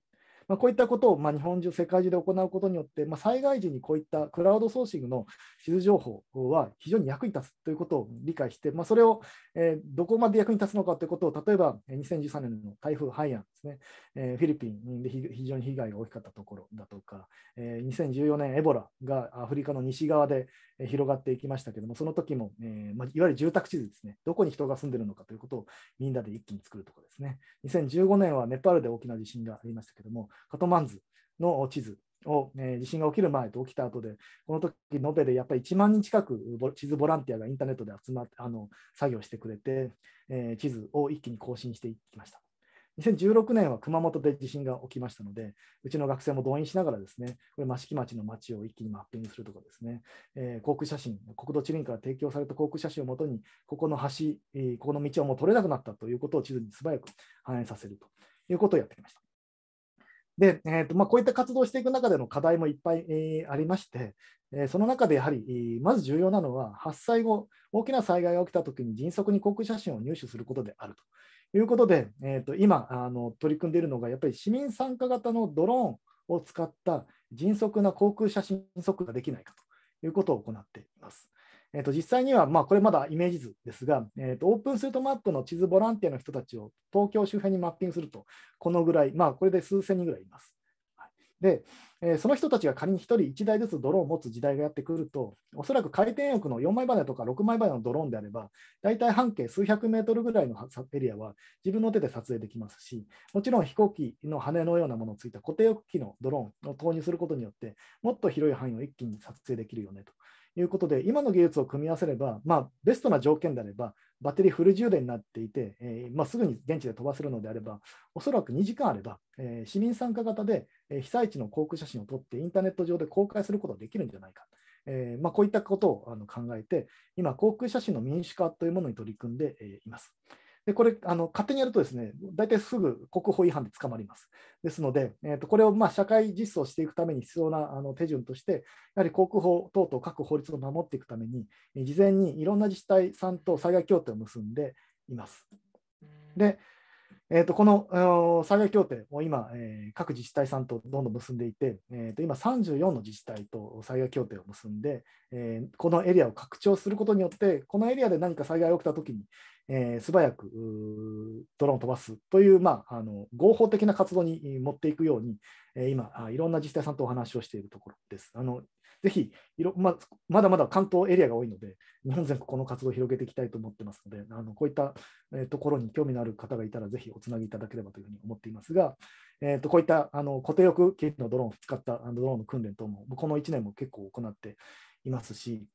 まあ、こういったことをまあ日本中、世界中で行うことによって、まあ、災害時にこういったクラウドソーシングの地図情報は非常に役に立つということを理解して、まあ、それを、えどこまで役に立つのかということを、例えば2013年の台風ハイアンですね、えフィリピンで非常に被害が大きかったところだとか、え2014年エボラがアフリカの西側で広がっていきましたけども、その時も、えまいわゆる住宅地図ですね、どこに人が住んでるのかということをみんなで一気に作るとかですね、2015年はネパールで大きな地震がありましたけども、カトマンズの地図を、えー、地震が起きる前と起きた後で、この時延べでやっぱり1万人近く地図ボランティアがインターネットで集まってあの作業してくれて、えー、地図を一気に更新していきました。2016年は熊本で地震が起きましたので、うちの学生も動員しながらですね、これ、益城町の町を一気にマッピングするとかですね、えー、航空写真、国土地理院から提供された航空写真をもとに、ここの橋、ここの道はもう取れなくなったということを地図に素早く反映させるということをやってきました。で、えーとまあ、こういった活動をしていく中での課題もいっぱい、えー、ありまして、えー、その中でやはり、えー、まず重要なのは、発災後、大きな災害が起きたときに迅速に航空写真を入手することであるということで、えーと、今あの、取り組んでいるのが、やっぱり市民参加型のドローンを使った迅速な航空写真測度ができないかということを行っています。えー、と実際には、まあ、これまだイメージ図ですが、えー、とオープンスートマップの地図ボランティアの人たちを東京周辺にマッピングすると、このぐらい、まあ、これで数千人ぐらいいます。で、えー、その人たちが仮に1人1台ずつドローンを持つ時代がやってくると、おそらく回転翼の4枚羽とか6枚羽のドローンであれば、大体半径数百メートルぐらいのエリアは自分の手で撮影できますし、もちろん飛行機の羽のようなものをついた固定翼機のドローンを投入することによって、もっと広い範囲を一気に撮影できるよねと。いうことで、今の技術を組み合わせれば、まあ、ベストな条件であれば、バッテリーフル充電になっていて、えー、まあ、すぐに現地で飛ばせるのであれば、おそらく2時間あれば、えー、市民参加型で、被災地の航空写真を撮って、インターネット上で公開することができるんじゃないか。えまあ、こういったことをあの考えて、今、航空写真の民主化というものに取り組んでいます。でこれあの、勝手にやるとですね、大体すぐ国法違反で捕まります。ですので、えーと、これをまあ社会実装していくために必要なあの手順として、やはり国法等々各法律を守っていくために、事前にいろんな自治体さんと災害協定を結んでいます。で、えー、とこの災害協定を今、え各自治体さんとどんどん結んでいて、えー、と今34の自治体と災害協定を結んで、えこのエリアを拡張することによってこのエリアで何か災害が起きたときに、え素早くドローンを飛ばすという、まあ、あの合法的な活動に持っていくように、え今いろんな自治体さんとお話をしているところです。あのぜひいろ、ま、まだまだ関東エリアが多いので、日本全国この活動を広げていきたいと思ってますので、あのこういった、えー、ところに興味のある方がいたら、ぜひおつなぎいただければというふうに思っていますが、えー、とこういったあの固定翼機のドローンを使ったドローンの訓練等も、この1年も結構行っていますし、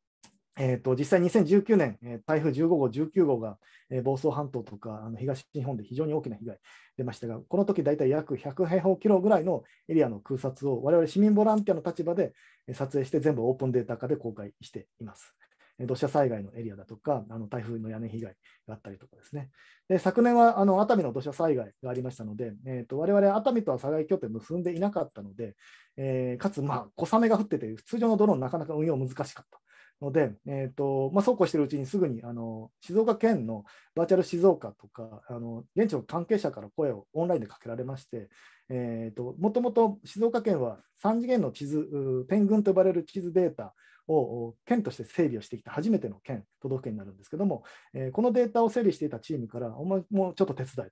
えーと、実際2019年、え台風15号、19号が、え房総半島とかあの東日本で非常に大きな被害出ましたが、この時大体約100平方キロぐらいのエリアの空撮を、我々市民ボランティアの立場で撮影して、全部オープンデータ化で公開しています。土砂災害のエリアだとか、あの台風の屋根被害があったりとかですね。で昨年はあの熱海の土砂災害がありましたので、えーと、我々熱海とは災害拠点結んでいなかったので、えー、かつ、まあ、小雨が降ってて、通常のドローンなかなか運用難しかった。ので、えーとまあ、そうこうしているうちにすぐにあの静岡県のバーチャル静岡とかあの現地の関係者から声をオンラインでかけられまして、えーと、もともと静岡県は3次元の地図天群と呼ばれる地図データを県として整備をしてきた初めての県都道府県になるんですけども、えー、このデータを整理していたチームからお前もうちょっと手伝いと。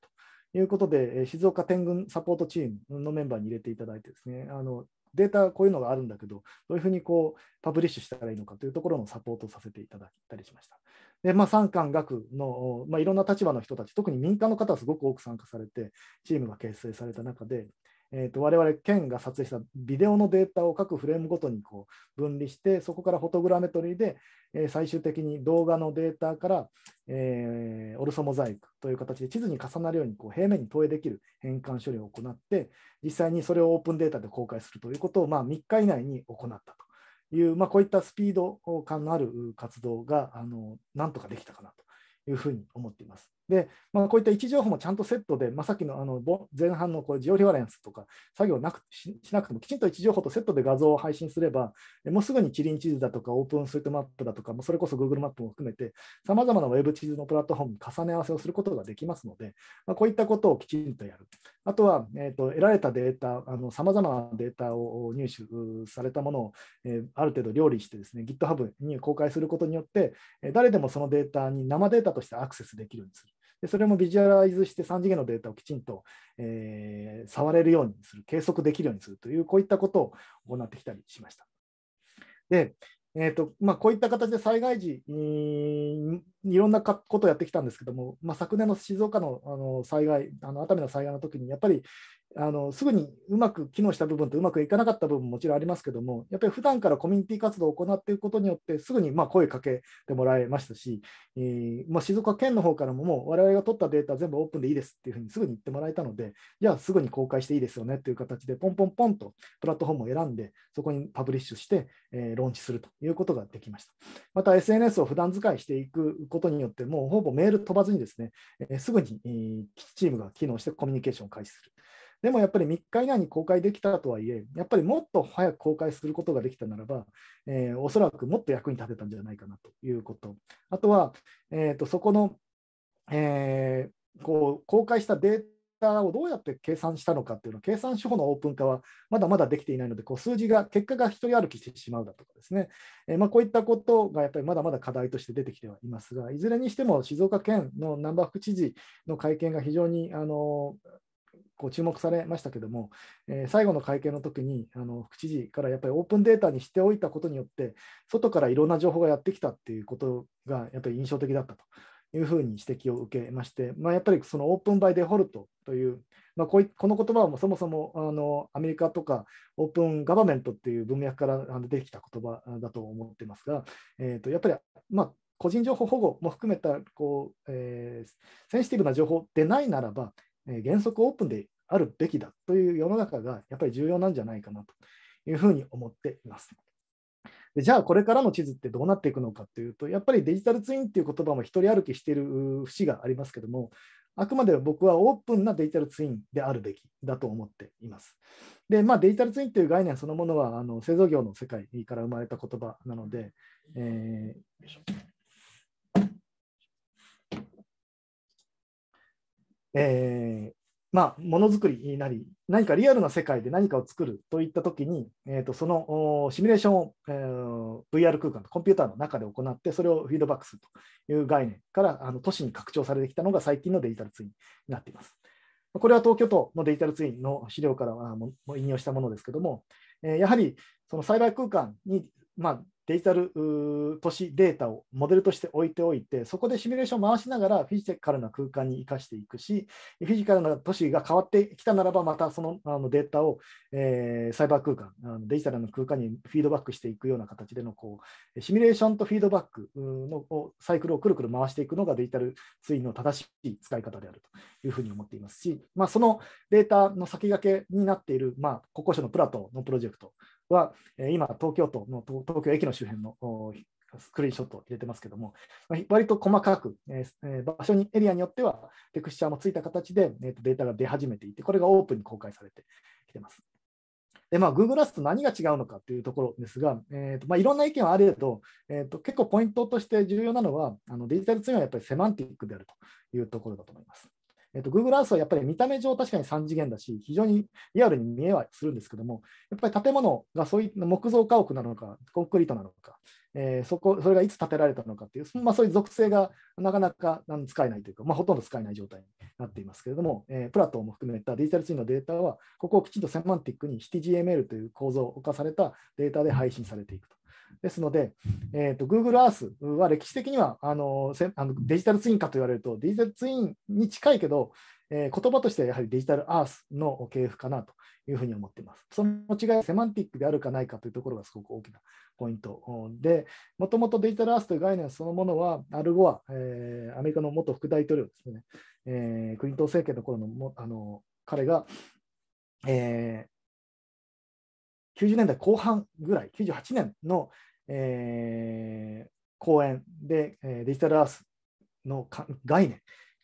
いうことで、静岡天群サポートチームのメンバーに入れていただいてですね、あのデータこういうのがあるんだけど、どういうふうにこうパブリッシュしたらいいのかというところのサポートをさせていただいたりしました。で、まあ、産官学の、まあ、いろんな立場の人たち、特に民間の方はすごく多く参加されて、チームが結成された中で、えーと、我々県が撮影したビデオのデータを各フレームごとにこう分離してそこからフォトグラメトリーで、えー、最終的に動画のデータから、えー、オルソモザイクという形で地図に重なるようにこう平面に投影できる変換処理を行って実際にそれをオープンデータで公開するということを、まあ、3日以内に行ったと。いう、まあ、こういったスピード感のある活動があのなんとかできたかなというふうに思っています。で、まあ、こういった位置情報もちゃんとセットで、まあ、さっきのあの前半のこうジオリバレンスとか作業なくしなくても、きちんと位置情報とセットで画像を配信すれば、もうすぐに地理地図だとか、オープンスイートマップだとか、もそれこそ Google マップも含めて、さまざまなウェブ地図のプラットフォームに重ね合わせをすることができますので、まあ、こういったことをきちんとやる。あとは、えーと、と得られたデータ、さまざまなデータを入手されたものを、えー、ある程度料理してですね、GitHub に公開することによって、誰でもそのデータに生データとしてアクセスできるようにする。でそれもビジュアライズして3次元のデータをきちんと、えー、触れるようにする、計測できるようにするという、こういったことを行ってきたりしました。で、えーとまあ、こういった形で災害時いろんなことをやってきたんですけども、まあ、昨年の静岡のあの災害、あの熱海の災害の時に、やっぱりあのすぐにうまく機能した部分とうまくいかなかった部分ももちろんありますけども、やっぱり普段からコミュニティ活動を行っていくことによって、すぐにま声かけてもらえましたし、えー、まあ、静岡県の方からも、もう我々が取ったデータ全部オープンでいいですっていうふうにすぐに言ってもらえたので、じゃあすぐに公開していいですよねっていう形で、ポンポンポンとプラットフォームを選んで、そこにパブリッシュして、えー、ローンチするということができました。また SNS を普段使いしていくことによって、もうほぼメール飛ばずにですね、えすぐに、チームが機能してコミュニケーションを開始する。でもやっぱり3日以内に公開できたとはいえ、やっぱりもっと早く公開することができたならば、えー、おそらくもっと役に立てたんじゃないかなということ。あとは、えーと、そこの、えー、こう公開したデータをどうやって計算したのかっていうの計算手法のオープン化はまだまだできていないので、こう数字が、結果が一人歩きしてしまうだとかですね、えー、まあ、こういったことがやっぱりまだまだ課題として出てきてはいますが、いずれにしても静岡県の難波副知事の会見が非常にあのこう注目されましたけども、えー、最後の会見の時にあの副知事からやっぱりオープンデータにしておいたことによって、外からいろんな情報がやってきたっていうことがやっぱり印象的だったと。いうふうに指摘を受けまして、まあ、やっぱりそのオープンバイデフォルトという、まあ、この言葉はもそもそもあのアメリカとかオープンガバメントっていう文脈から出てきた言葉だと思ってますが、えー、とやっぱり、まあ、個人情報保護も含めたこう、えー、センシティブな情報でないならば、えー、原則オープンであるべきだという世の中がやっぱり重要なんじゃないかなというふうに思っています。でじゃあこれからの地図ってどうなっていくのかというとやっぱりデジタルツインっていう言葉も一人歩きしている節がありますけどもあくまで僕はオープンなデジタルツインであるべきだと思っています。で、まあ、デジタルツインという概念そのものはあの製造業の世界から生まれた言葉なので、えーえまあ、ものづくりなり、何かリアルな世界で何かを作るといったときに、えーと、そのシミュレーションを、えー、VR 空間とコンピューターの中で行って、それをフィードバックするという概念からあの都市に拡張されてきたのが最近のデジタルツインになっています。これは東京都のデジタルツインの資料からも引用したものですけども、えー、やはりその栽培空間に、まあ、デジタル都市データをモデルとして置いておいて、そこでシミュレーションを回しながらフィジカルな空間に生かしていくし、フィジカルな都市が変わってきたならば、またそのあのデータを、えー、サイバー空間あの、デジタルの空間にフィードバックしていくような形でのこうシミュレーションとフィードバックのサイクルをくるくる回していくのがデジタルツインの正しい使い方であるというふうに思っていますし、まあ、そのデータの先駆けになっている、まあ、国交省のプラトのプロジェクト。は、え今、東京都の東京駅の周辺のスクリーンショットを入れてますけども、割と細かく、え場所にエリアによってはテクスチャーもついた形で、えとデータが出始めていて、これがオープンに公開されてきてます。でまあ、Google Earth と何が違うのかというところですが、えーとまあ、いろんな意見はあるけど、えーと結構ポイントとして重要なのはあのデジタルツインはやっぱりセマンティックであるというところだと思います。えっと、Google Earth はやっぱり見た目上確かに3次元だし、非常にリアルに見えはするんですけども、やっぱり建物がそういう木造家屋なのか、コンクリートなのか、えー、そこそれがいつ建てられたのかっていう、まあ、そういう属性がなかなか使えないというか、まあ、ほとんど使えない状態になっていますけれども、えー、プラトンも含めたデジタルツインのデータは、ここをきちんとセマンティックに HTGML という構造を犯されたデータで配信されていくと。ですので、えーと、Google Earth は歴史的にはあのあのデジタルツインかと言われると、デジタルツインに近いけど、えー、言葉としてはやはりデジタルアースの系譜かなというふうに思っています。その違いはセマンティックであるかないかというところがすごく大きなポイントで、もともとデジタルアースという概念そのものは、アルゴア、えー、アメリカの元副大統領ですね、えー、クリントン政権の頃のもあの彼が、え90年代後半ぐらい、98年の、えー、講演で、えー、デジタルアースの概念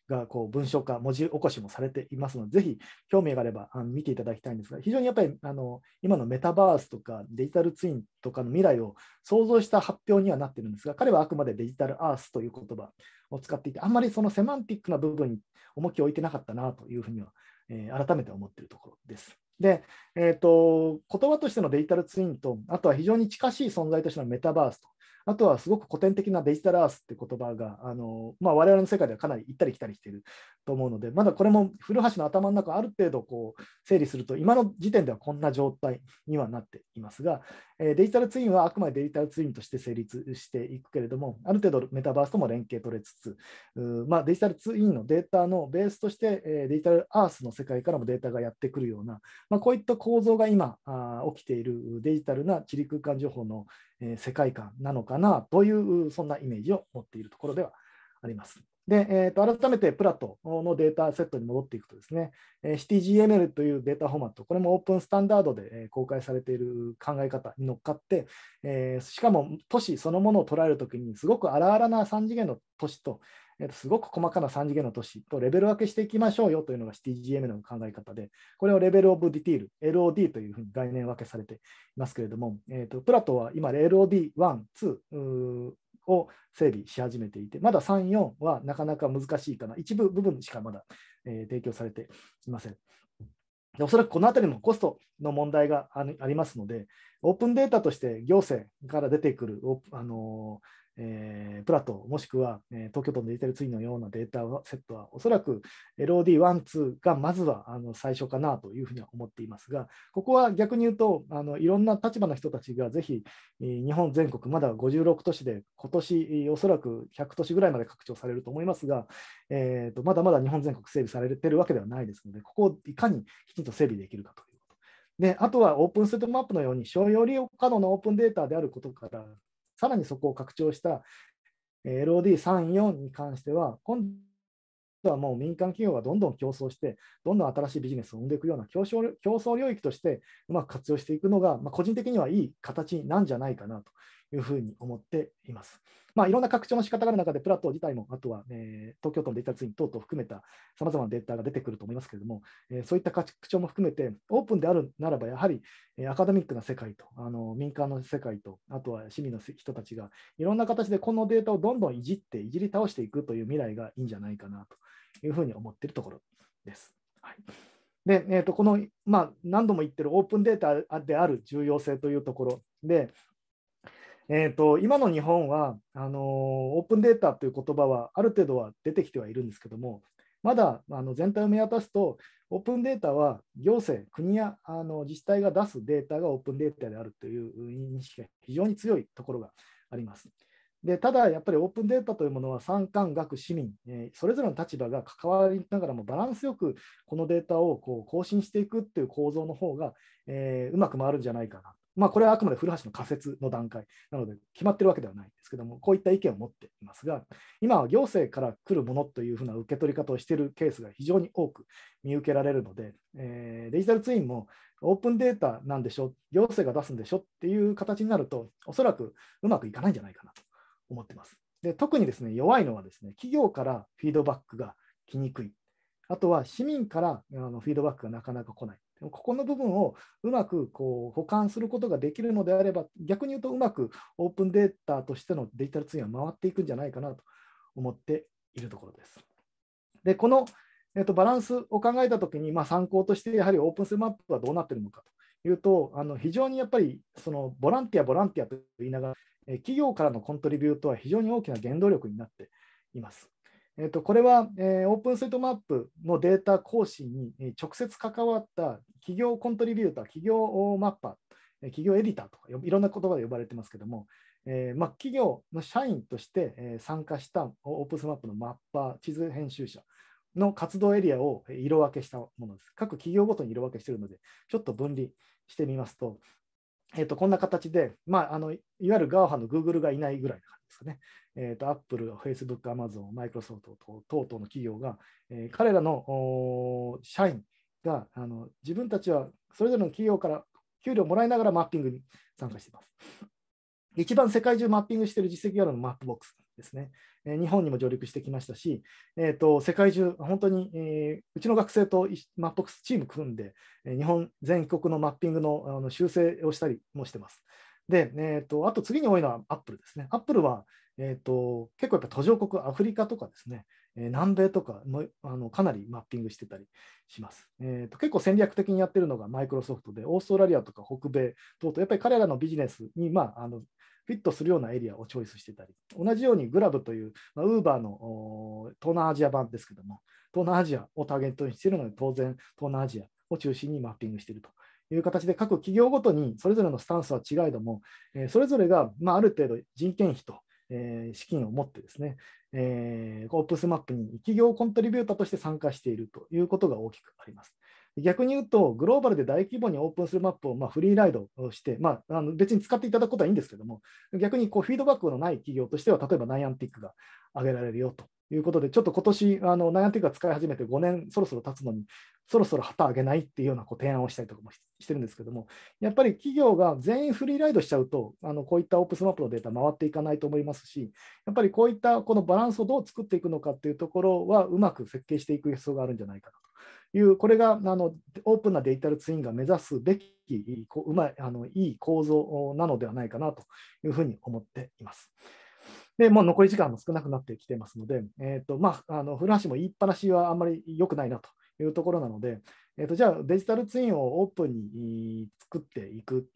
がこう文章化、文字起こしもされていますので、ぜひ興味があればあの見ていただきたいんですが、非常にやっぱりあの今のメタバースとかデジタルツインとかの未来を想像した発表にはなっているんですが、彼はあくまでデジタルアースという言葉を使っていて、あんまりそのセマンティックな部分に重きを置いてなかったなというふうには、えー、改めて思っているところです。で、えーと、言葉としてのデジタルツインと、あとは非常に近しい存在としてのメタバースと、あとはすごく古典的なデジタルアースって言葉が、あのまあ、我々の世界ではかなり行ったり来たりしていると思うので、まだこれも古橋の頭の中、ある程度こう整理すると、今の時点ではこんな状態にはなっていますが、デジタルツインはあくまでデジタルツインとして成立していくけれども、ある程度メタバースとも連携取れつつ、まあ、デジタルツインのデータのベースとして、デジタルアースの世界からもデータがやってくるような、まあ、こういった構造が今起きているデジタルな地理空間情報の世界観なのかなという、そんなイメージを持っているところではあります。で、えー、と改めてプラトのデータセットに戻っていくとですね、え c t g m l というデータフォーマット、これもオープンスタンダードで、え公開されている考え方に乗っかって、えー、しかも都市そのものを捉えるときに、すごく荒々な3次元の都市と、えとすごく細かな3次元の都市とレベル分けしていきましょうよというのが c t g m l の考え方で、これをレベルオブディティール、LOD というふうに概念分けされていますけれども、えー、とプラトは今、LOD1、2、を整備し始めていて、まだ3、4はなかなか難しいかな、一部部分しかまだ、えー、提供されていません。でおそらくこのあたりもコストの問題がありますので、オープンデータとして行政から出てくるあのえー、プラトもしくは、えー、東京都のデジタルツインのようなデータセットは、おそらく LOD1、2がまずはあの最初かなというふうには思っていますが、ここは逆に言うと、あのいろんな立場の人たちがぜひ、日本全国、まだ56都市で、今年おそらく100都市ぐらいまで拡張されると思いますが、えーと、まだまだ日本全国整備されてるわけではないですので、ここをいかにきちんと整備できるかという。で、あとはオープンステッートマップのように商用利用可能なオープンデータであることから、さらにそこを拡張した LOD34 に関しては、今度はもう民間企業がどんどん競争して、どんどん新しいビジネスを生んでいくような競争領域としてうまく活用していくのが、まあ、個人的にはいい形なんじゃないかなというふうに思っています。まあ、いろんな拡張の仕方がある中で、プラット自体も、あとは、えー、東京都のデジタルツイン等々含めたさまざまなデータが出てくると思いますけれども、えー、そういった拡張も含めて、オープンであるならば、やはり、えー、アカデミックな世界とあの、民間の世界と、あとは市民の人たちが、いろんな形でこのデータをどんどんいじって、いじり倒していくという未来がいいんじゃないかなというふうに思っているところです。はいで、えー、とこの、まあ、何度も言ってるオープンデータである重要性というところで、えーと、今の日本はあのオープンデータという言葉はある程度は出てきてはいるんですけどもまだあの全体を見渡すとオープンデータは行政国やあの自治体が出すデータがオープンデータであるという認識が非常に強いところがあります。でただやっぱりオープンデータというものは産官学市民、えー、それぞれの立場が関わりながらもバランスよくこのデータをこう更新していくっていう構造の方が、えー、うまく回るんじゃないかなまあ、これはあくまで古橋の仮説の段階なので決まってるわけではないんですけどもこういった意見を持っていますが今は行政から来るものというふうな受け取り方をしているケースが非常に多く見受けられるので、えー、デジタルツインもオープンデータなんでしょ行政が出すんでしょっていう形になるとおそらくうまくいかないんじゃないかなと思ってます。で特にですね弱いのはですね企業からフィードバックが来にくいあとは市民からあのフィードバックがなかなか来ない。でもここの部分をうまくこう保管することができるのであれば、逆に言うとうまくオープンデータとしてのデジタルツインは回っていくんじゃないかなと思っているところです。で、この、えっと、バランスを考えたときに、まあ、参考として、やはりオープンスマップはどうなっているのかというと、あの非常にやっぱりそのボランティア、ボランティアと言いながら、企業からのコントリビュートは非常に大きな原動力になっています。えー、とこれは、えー、オープンスイートマップのデータ更新に直接関わった企業コントリビューター、企業マッパー、企業エディターとかいろんな言葉で呼ばれてますけども、えーま企業の社員として、えー、参加したオープンスマップのマッパー、地図編集者の活動エリアを色分けしたものです。各企業ごとに色分けしているので、ちょっと分離してみますと、えー、とこんな形で、まあ、あのいわゆる GAFA の Google がいないぐらいなですかね、えーと、アップル、フェイスブック、アマゾン、マイクロソフト等々の企業が、えー、彼らの社員があの自分たちはそれぞれの企業から給料をもらいながらマッピングに参加しています。一番世界中マッピングしている実績があるのマップボックスですね。えー、日本にも上陸してきましたし、えーと、世界中、本当に、えー、うちの学生とマップボックスチーム組んで、えー、日本全国のマッピングのあの修正をしたりもしてます。で、えーと、あと次に多いのはアップルですね。アップルは、えーと、結構やっぱ途上国、アフリカとかですね、えー、南米とかのあのかなりマッピングしてたりします、えーと。結構戦略的にやってるのがマイクロソフトで、オーストラリアとか北米等々、やっぱり彼らのビジネスに、まあ、あのフィットするようなエリアをチョイスしてたり、同じようにグラブという、まあ、ウーバーの東南アジア版ですけども、東南アジアをターゲットにしているので、当然東南アジアを中心にマッピングしているという形で各企業ごとにそれぞれのスタンスは違いども、えそれぞれが、まあ、る程度人件費と、え資金を持ってですね、えオープンスマップに企業コントリビューターとして参加しているということが大きくあります。逆に言うと、グローバルで大規模にオープンするマップをまフリーライドをして、まあ、あの別に使っていただくことはいいんですけども、逆にこうフィードバックのない企業としては、例えばナイアンティックが挙げられるよということで、ちょっと今年あのナイアンテックが使い始めて5年、そろそろ経つのに、そろそろ旗あげないっていうようなこう提案をしたりとかもしてるんですけども、やっぱり企業が全員フリーライドしちゃうと、あのこういったオープンスマップのデータ回っていかないと思いますし、やっぱりこういったこのバランスをどう作っていくのかっていうところは、うまく設計していく必要があるんじゃないかなという、これがあのオープンなデジタルツインが目指すべきうまいあのいい構造なのではないかなというふうに思っています。で、もう残り時間も少なくなってきてますので、えーとまあ、あの古橋も言いっぱなしはあんまり良くないなというところなので、えーと、じゃあデジタルツインをオープンに作っていく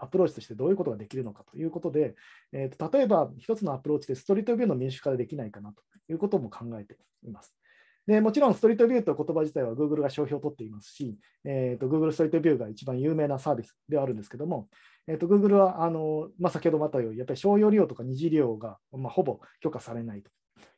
アプローチとしてどういうことができるのかということで、えーと、例えば1つのアプローチでストリートビューの民主化でできないかなということも考えています。でもちろんストリートビューという言葉自体は Google が商標を取っていますし、えーと、と Google ストリートビューが一番有名なサービスではあるんですけども、えーと、と Google はあの、まあ、先ほどもあったように、やっぱり商用利用とか二次利用が、まあ、ほぼ許可されないと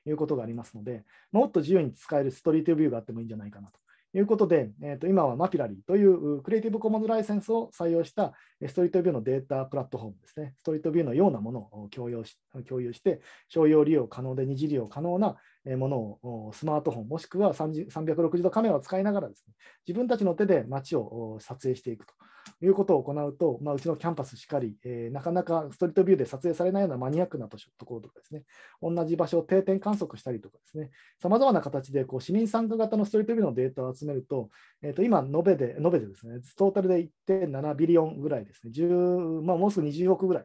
いうことがありますので、もっと自由に使えるストリートビューがあってもいいんじゃないかなと。いうことで、えー、と今はマピラリーというクリエイティブコモンズライセンスを採用したストリートビューのデータプラットフォームですね、ストリートビューのようなものを共有し共有して、商用利用可能で二次利用可能なものをスマートフォンもしくは360度カメラを使いながらですね自分たちの手で街を撮影していくということを行うと、まあ、うちのキャンパスしかり、えー、なかなかストリートビューで撮影されないようなマニアックなところとかですね同じ場所を定点観測したりとかですねさまざまな形でこう市民参加型のストリートビューのデータを集めると,、えー、と今延べで延べでですねトータルで1.7ビリオンぐらいですねまあ、もうすぐ20億ぐらい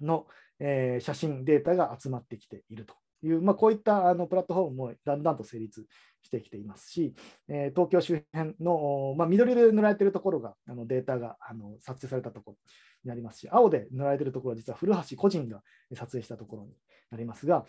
の、えー、写真データが集まってきているという、まあ、こういったあのプラットフォームもだんだんと成立してきていますし、えー、東京周辺の、まあ、緑で塗られているところがあのデータがあの撮影されたところになりますし、青で塗られているところは実は古橋個人が撮影したところになりますが、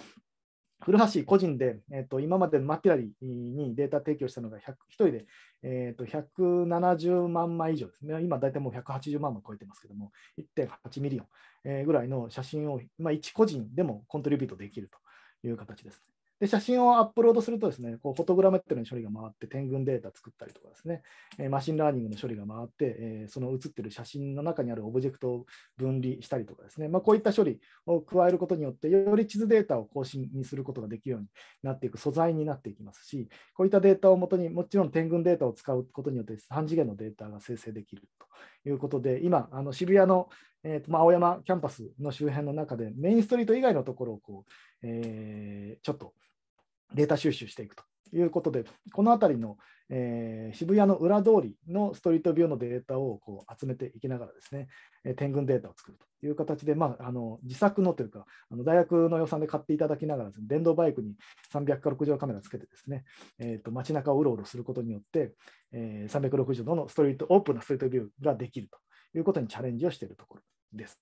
古橋個人で、えー、と今までマテラリーにデータ提供したのが1人で、えー、と170万枚以上ですね、今大体もう180万枚超えてますけども、1.8ミリオン、えぐらいの写真を、まあ、1個人でもコントリビュートできるという形です。で写真をアップロードするとですね、こうフォトグラメットの処理が回って天群データ作ったりとかですね、えマシンラーニングの処理が回って、えその写ってる写真の中にあるオブジェクトを分離したりとかですね、まあ、こういった処理を加えることによって、より地図データを更新にすることができるようになっていく素材になっていきますし、こういったデータをもとに、もちろん天群データを使うことによって3次元のデータが生成できるということで、今、あの渋谷の、えーとまあ、青山キャンパスの周辺の中で、メインストリート以外のところをこう、えー、ちょっとデータ収集していくということで、この辺りの、えー、渋谷の裏通りのストリートビューのデータをこう集めていきながらですね、えー、天群データを作るという形で、まあ、あの自作のというか、あの大学の予算で買っていただきながら、ね、電動バイクに300か60カメラつけてですね、えーと、と街中をうろうろすることによって、えー、360度のストリート、オープンなストリートビューができるということにチャレンジをしているところです。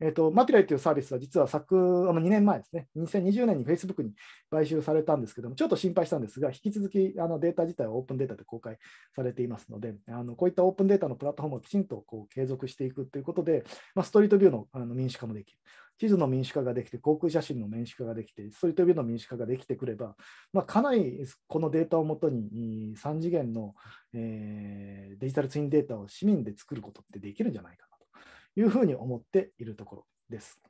えっと、とマティライというサービスは実は昨あの2年前ですね、2020年に Facebook に買収されたんですけども、ちょっと心配したんですが、引き続きあのデータ自体はオープンデータで公開されていますので、あのこういったオープンデータのプラットフォームをきちんとこう継続していくということで、まあ、ストリートビューのあの民主化もできる。地図の民主化ができて、航空写真の民主化ができて、ストリートビューの民主化ができてくれば、まあ、かなりこのデータをもとに3次元の、えー、デジタルツインデータを市民で作ることってできるんじゃないかな。いうふうに思っているところです。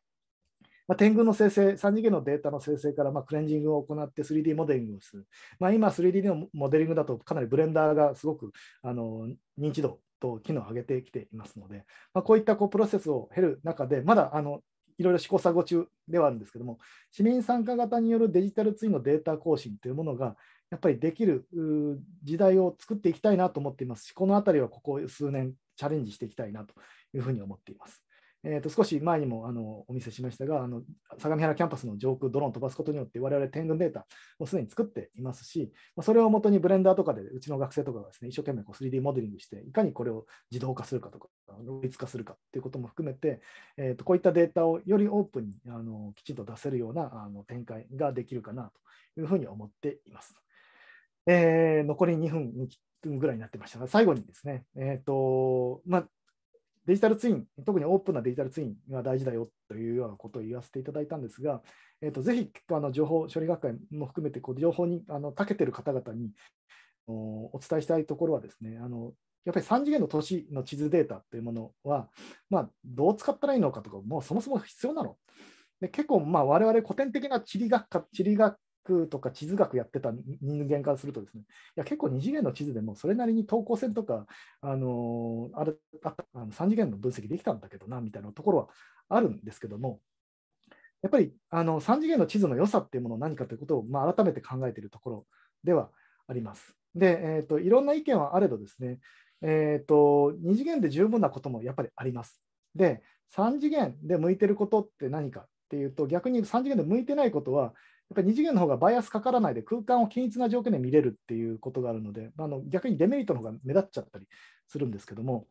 まあ、天群の生成、3次元のデータの生成からまクレンジングを行って 3D モデリングをする。まあ、今、3D のモデリングだとかなりブレンダーがすごくあの認知度と機能を上げてきていますので、まあ、こういったこうプロセスを経る中で、まだあのいろいろ試行錯誤中ではあるんですけども、市民参加型によるデジタルツインのデータ更新というものが、やっぱりできる時代を作っていきたいなと思っていますし、このあたりはここ数年チャレンジしていきたいなというふうに思っています。えー、と少し前にもあのお見せしましたがあの、相模原キャンパスの上空、ドローン飛ばすことによって、我々天群データをすでに作っていますし、それをもとにブレンダーとかで、うちの学生とかがです、ね、一生懸命こう 3D モデリングして、いかにこれを自動化するかとか、同一化するかということも含めて、えー、とこういったデータをよりオープンにあのきちんと出せるようなあの展開ができるかなというふうに思っています。えー、残り2分切っぐらいになってましたが、最後にですね、えーとまあ、デジタルツイン、特にオープンなデジタルツインが大事だよというようなことを言わせていただいたんですが、えーと、ぜひあの情報処理学会も含めてこう情報にあの長けてる方々にお伝えしたいところはですね、あのやっぱり3次元の都市の地図データというものは、まあ、どう使ったらいいのかとか、もうそもそも必要なの。で結構、まあ、我々古典的な地理学科、地理学とか地図学やってた人間からするとですね、いや結構2次元の地図でもそれなりに等高線とか、あのああったあの3次元の分析できたんだけどなみたいなところはあるんですけども、やっぱりあの3次元の地図の良さっていうもの何かということを、まあ、改めて考えているところではあります。で、えーと、いろんな意見はあれどですね、えーと2次元で十分なこともやっぱりあります。で、3次元で向いてることって何かっていうと、逆に3次元で向いてないことは、やっぱり2次元の方がバイアスかからないで空間を均一な条件で見れるっていうことがあるので、あの逆にデメリットの方が目立っちゃったりするんですけども、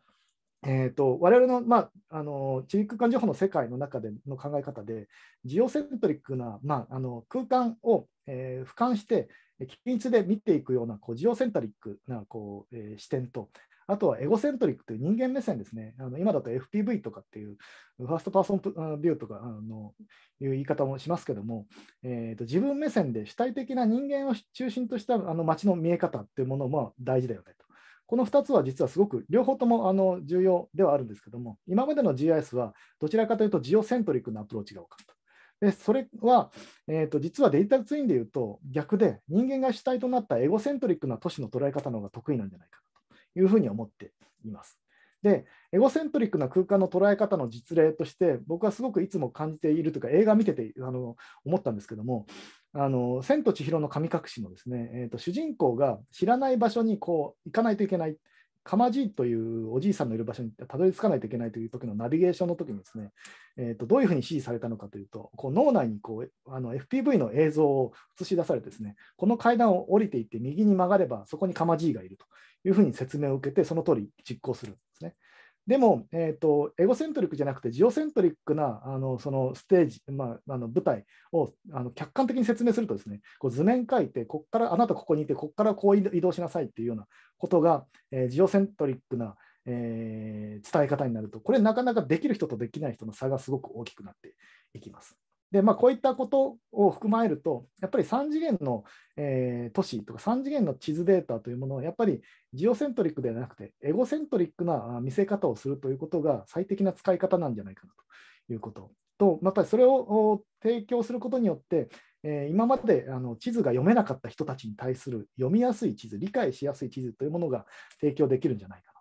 えーと我々の,、まあ、あの地理空間情報の世界の中での考え方で、ジオセントリックな、まあ、あの空間を、えー、俯瞰して、均一で見ていくようなこうジオセントリックなこう、えー、視点と、あとはエゴセントリックという人間目線ですね。あの今だと FPV とかっていう、ファーストパーソンビューとかあのいう言い方もしますけども、えーと、自分目線で主体的な人間を中心としたあの街の見え方っていうものも大事だよねと。この2つは実はすごく両方ともあの重要ではあるんですけども、今までの GIS はどちらかというとジオセントリックなアプローチが多かった。でそれは、えーと、実はデジタルツインでいうと逆で人間が主体となったエゴセントリックな都市の捉え方の方が得意なんじゃないかいうふうに思っています。で、エゴセントリックな空間の捉え方の実例として、僕はすごくいつも感じているというか、映画見ててあの思ったんですけども、あの千と千尋の神隠しのですね、えーと主人公が知らない場所にこう行かないといけない、かまじいというおじいさんのいる場所にたどり着かないといけないという時のナビゲーションの時にですね、えーと、どういうふうに指示されたのかというと、こう脳内にこうあの FPV の映像を映し出されてですね、この階段を降りていって右に曲がればそこにかまじいがいるというふうに説明を受けて、その通り実行するでも、えーと、エゴセントリックじゃなくて、ジオセントリックなあのそのステージ、まあ、あの舞台をあの客観的に説明するとですね、こう図面書いて、こっからあなたここにいて、ここからこう移動しなさいっていうようなことが、えー、ジオセントリックな、えー、伝え方になると、これなかなかできる人とできない人の差がすごく大きくなっていきます。で、まあ、こういったことを含まえると、やっぱり3次元の、えー、都市とか3次元の地図データというものを、やっぱりジオセントリックではなくて、エゴセントリックな見せ方をするということが最適な使い方なんじゃないかなということ。と、またそれを提供することによって、えー、今まであの地図が読めなかった人たちに対する読みやすい地図、理解しやすい地図というものが提供できるんじゃないか。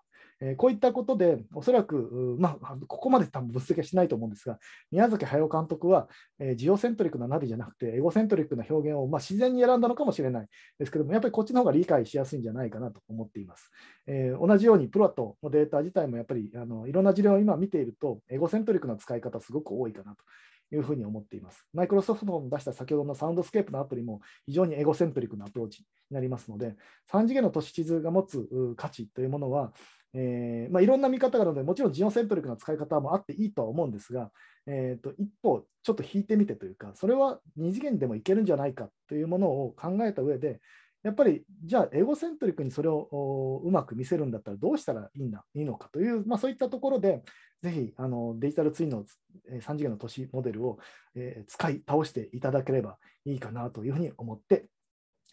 えこういったことで、おそらく、まあ、ここまで多分ぶっつけしないと思うんですが、宮崎駿監督は、えジオセントリックなナビじゃなくて、エゴセントリックな表現を、まあ、自然に選んだのかもしれないですけども、やっぱりこっちの方が理解しやすいんじゃないかなと思っています。えー、同じように、プロットのデータ自体もやっぱりあのいろんな事例を今見ていると、エゴセントリックな使い方、すごく多いかなというふに思っています。マイクロソフトの出した先ほどのサウンドスケープのアプリも非常にエゴセントリックなアプローチになりますので、3次元の都市地図が持つ価値というものは、えーまあ、いろんな見方があるので、もちろんジオセントリックな使い方もあっていいとは思うんですが、えーと、一方、ちょっと引いてみてというか、それは2次元でもいけるんじゃないかというものを考えた上で、やっぱりじゃあ、エゴセントリックにそれをうまく見せるんだったらどうしたらいいいいのかという、まあ、そういったところで、ぜひあのデジタルツインの3次元の都市モデルを、えー、使い倒していただければいいかなというふうに思って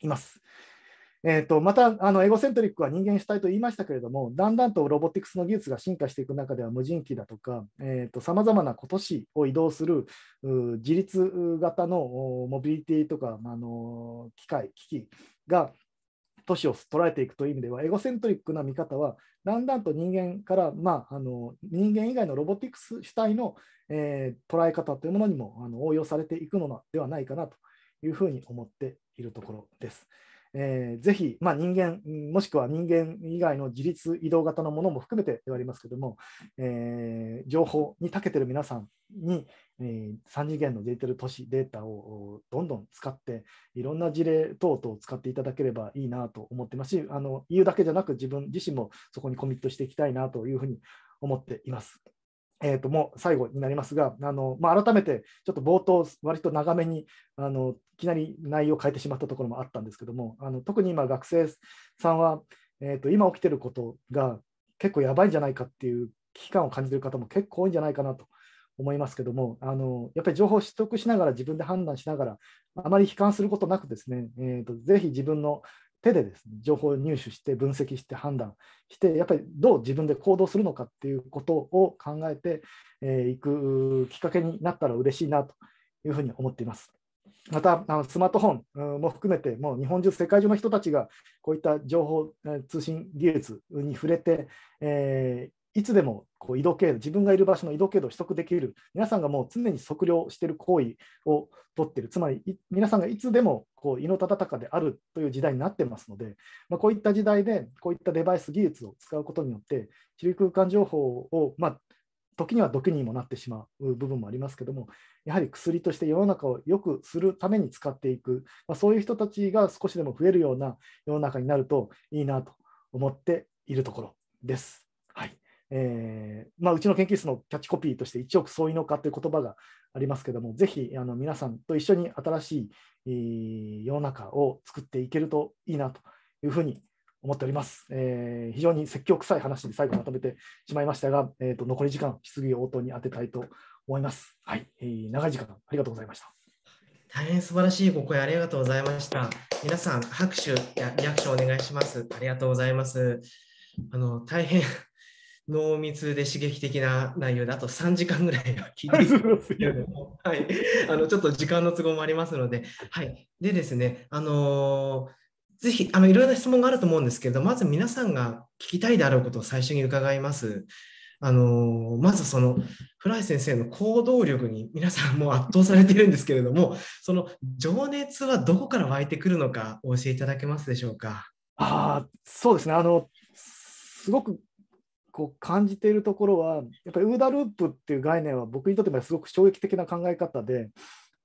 います。えーと、またあのエゴセントリックは人間主体と言いましたけれどもだんだんとロボティクスの技術が進化していく中では無人機だとかさまざまな都市を移動する自立型のモビリティとか、あの機械機器が都市を捉えていくという意味ではエゴセントリックな見方はだんだんと人間から、まあ、あの人間以外のロボティクス主体の、えー、捉え方というものにもあの応用されていくのではないかなというふうに思っているところです。えー、ぜひ、まあ、人間、もしくは人間以外の自立移動型のものも含めてではありますけども、えー、情報に長けてる皆さんに、えー、3次元のデジタル都市データをどんどん使って、いろんな事例等々を使っていただければいいなと思ってますし、あの言うだけじゃなく、自分自身もそこにコミットしていきたいなというふうに思っています。えー、ともう最後になりますが、あのまあ、改めてちょっと冒頭、割と長めにあのいきなり内容を変えてしまったところもあったんですけども、あの特に今、学生さんは、えー、と今起きてることが結構やばいんじゃないかっていう危機感を感じてる方も結構多いんじゃないかなと思いますけども、あのやっぱり情報を取得しながら、自分で判断しながら、あまり悲観することなくですね、えーとぜひ自分の手でです、ね、情報を入手して分析して判断してやっぱりどう自分で行動するのかっていうことを考えてい、えー、くきっかけになったら嬉しいなというふうに思っています。またあのスマートフォンも含めてもう日本中世界中の人たちがこういった情報通信技術に触れて、えいつでもこう移動経度、自分がいる場所の移動経度を取得できる、皆さんがもう常に測量している行為を取っている、つまり皆さんがいつでもこう胃のたたかであるという時代になってますので、まあ、こういった時代で、こういったデバイス技術を使うことによって、地理空間情報を、まあ、時には毒にもなってしまう部分もありますけども、やはり薬として世の中を良くするために使っていく、まあ、そういう人たちが少しでも増えるような世の中になるといいなと思っているところです。はいえー、まあ、うちの研究室のキャッチコピーとして一億総意のかという言葉がありますけども、ぜひあの皆さんと一緒に新しい、え世の中を作っていけるといいなというふうに思っております。えー、非常に説教臭い話で最後まとめてしまいましたが、えーと、残り時間、質疑応答に当てたいと思います。はい、えー、長い時間ありがとうございました。大変素晴らしいご声ありがとうございました。皆さん、拍手やリアクションお願いします。ありがとうございます。あの大変濃密で刺激的な内容で、あと3時間ぐらいは聞いていますけれども、はい、あのちょっと時間の都合もありますので、はい、でですね、あのー、ぜひあのいろいろな質問があると思うんですけど、まず皆さんが聞きたいであろうことを最初に伺います。あのー、まずそのフライ先生の行動力に皆さんも圧倒されているんですけれども、その情熱はどこから湧いてくるのか、お教えいただけますでしょうか。あそうですねあのすごくこう感じているところはやっぱりウーダループっていう概念は僕にとってもすごく衝撃的な考え方で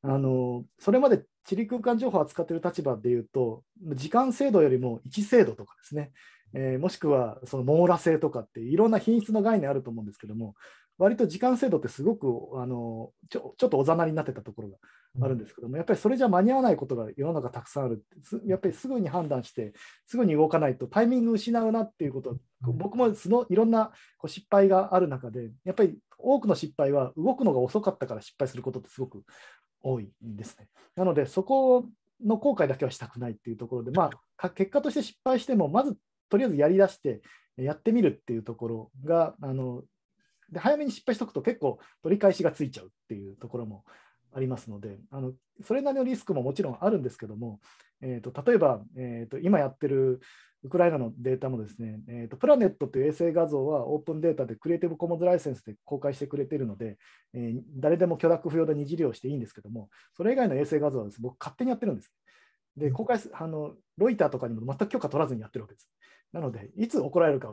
あのそれまで地理空間情報を扱っている立場でいうと時間制度よりも位置制度とかですね、えー、もしくはその網羅性とかっていろんな品質の概念あると思うんですけども割と時間制度ってすごくあのちょちょっとおざなりになってたところがあるんですけども、やっぱりそれじゃ間に合わないことが世の中たくさんあるやっぱりすぐに判断してすぐに動かないとタイミング失うなっていうこと僕もそのいろんなこう失敗がある中でやっぱり多くの失敗は動くのが遅かったから失敗することってすごく多いんですね。なのでそこの後悔だけはしたくないっていうところで、まあ、結果として失敗してもまずとりあえずやりだしてやってみるっていうところがあので早めに失敗しておくと結構取り返しがついちゃうっていうところもありますのであのそれなりのリスクももちろんあるんですけども、えーと、例えば、えーと、今やってるウクライナのデータもですね、えーと、とプラネットという衛星画像はオープンデータでクリエイティブコモンズライセンスで公開してくれているので、えー、誰でも許諾不要で二次利用していいんですけども、それ以外の衛星画像はです、ね、僕勝手にやってるんです。で、公開あの、ロイターとかにも全く許可取らずにやってるわけです。なので、いつ怒られるか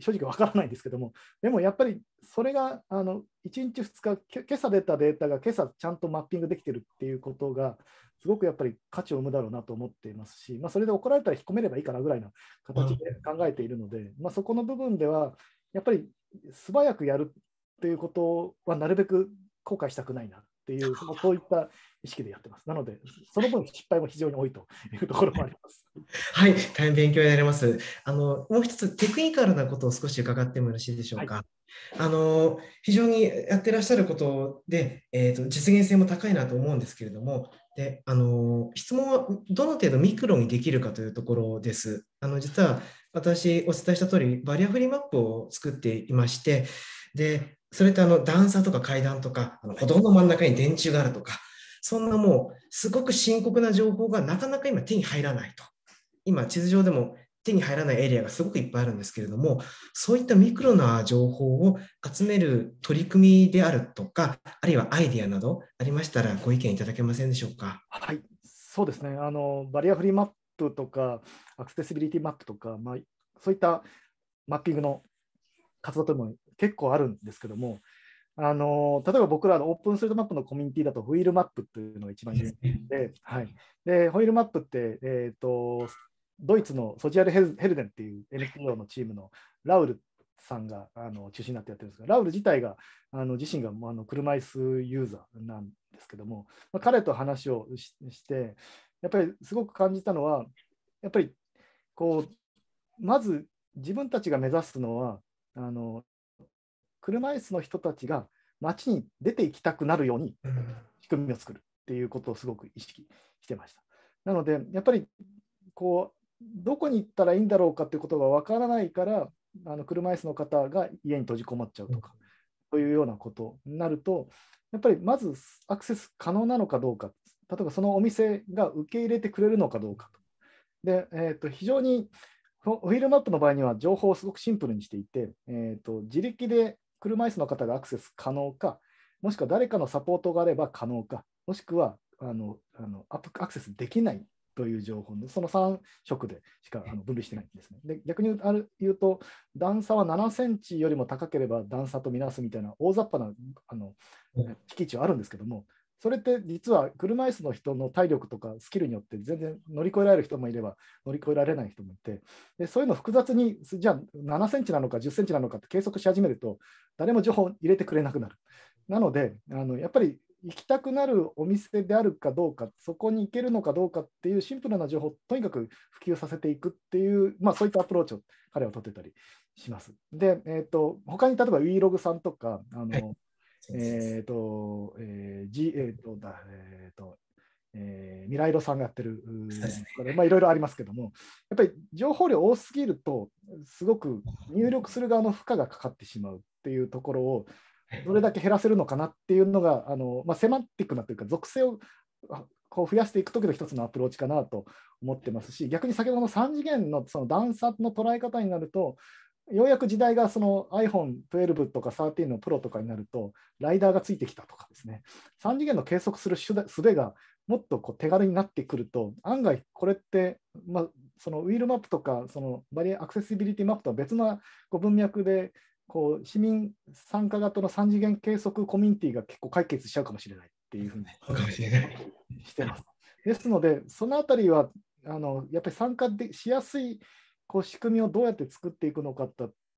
正直わからないんですけども、でもやっぱりそれがあの1日、2日、今朝出たデータが今朝ちゃんとマッピングできてるっていうことが、すごくやっぱり価値を生むだろうなと思っていますし、まあ、それで怒られたら引っ込めればいいかなぐらいの形で考えているので、うん、まあ、そこの部分では、やっぱり素早くやるっていうことはなるべく後悔したくないなっていう、そういった意識でやってます。なので、その分失敗も非常に多いという *laughs* ところもあります。はい、大変勉強になります。あのもう一つテクニカルなことを少し伺ってもよろしいでしょうか。はい、あの非常にやってらっしゃることで、えーと、と実現性も高いなと思うんですけれども、であの質問はどの程度ミクロにできるかというところです。あの実は私お伝えした通りバリアフリーマップを作っていましてでそれとあの段差とか階段とか、あの歩道の真ん中に電柱があるとか、そんなもうすごく深刻な情報がなかなか今手に入らないと。今地図上でも手に入らないエリアがすごくいっぱいあるんですけれども、そういったミクロな情報を集める取り組みであるとか、あるいはアイデアなどありましたらご意見いただけませんでしょうか。はい、そうですね。あのバリアフリーマップとかアクセシビリティマップとか、まあそういったマッピングの活動とも結構あるんですけども、あの例えば僕らのオープンストートマップのコミュニティだと、ホイールマップっていうのが一番有名で、はい、でホイールマップって、えーと、ドイツのソジアルヘルデンっていう NPO のチームのラウルさんがあの中心になってやってるんですが、ラウル自体があの自身があの車椅子ユーザーなんですけども、まあ、彼と話をして、やっぱりすごく感じたのは、やっぱりこうまず自分たちが目指すのはあの車椅子の人たちが街に出ていきたくなるように仕組みを作るっていうことをすごく意識してました。なのでやっぱりこうどこに行ったらいいんだろうかっていうことがわからないからあの車椅子の方が家に閉じこもっちゃうとか、というようなことになるとやっぱりまずアクセス可能なのかどうか例えばそのお店が受け入れてくれるのかどうかと。で、えー、と非常にフィールマップの場合には情報をすごくシンプルにしていて、えー、と自力で車椅子の方がアクセス可能か、もしくは誰かのサポートがあれば可能か、もしくはあのあのアクセスできないという情報の、その3色でしかあの分類してないんですね。で逆に言うと、段差は7センチよりも高ければ段差とみなすみたいな大雑把なあの基地はあるんですけども、それって実は車椅子の人の体力とかスキルによって全然乗り越えられる人もいれば乗り越えられない人もいてでそういうの複雑にじゃあ7センチなのか10センチなのかって計測し始めると誰も情報を入れてくれなくなるなのであのやっぱり行きたくなるお店であるかどうかそこに行けるのかどうかっていうシンプルな情報をとにかく普及させていくっていう、まあ、そういったアプローチを彼は取ってたりしますで、えーと他に例えば WeLog さんとかあの、はいえっ、ー、と、ええっ、ー、と、だ、えっ、ー、と、えミライロさんがやってる、れまあいろいろありますけども、やっぱり情報量多すぎると、すごく入力する側の負荷がかかってしまうっていうところを、どれだけ減らせるのかなっていうのが、あのまあ、セマンティックなというか、属性をこう増やしていくときの一つのアプローチかなと思ってますし、逆に先ほどの3次元のその段差の捉え方になると、ようやく時代がその iPhone12 とか13のプロとかになると、ライダーがついてきたとかですね、3次元の計測する術がもっとこう手軽になってくると、案外これって、まあ、そのウィールマップとか、そのバリアアクセシビリティマップとは別なこう文脈で、こう市民参加型の3次元計測コミュニティが結構解決しちゃうかもしれないっていうふうにしてます。ですので、そのあたりはあのやっぱり参加でしやすいこう仕組みをどうやって作っていくのか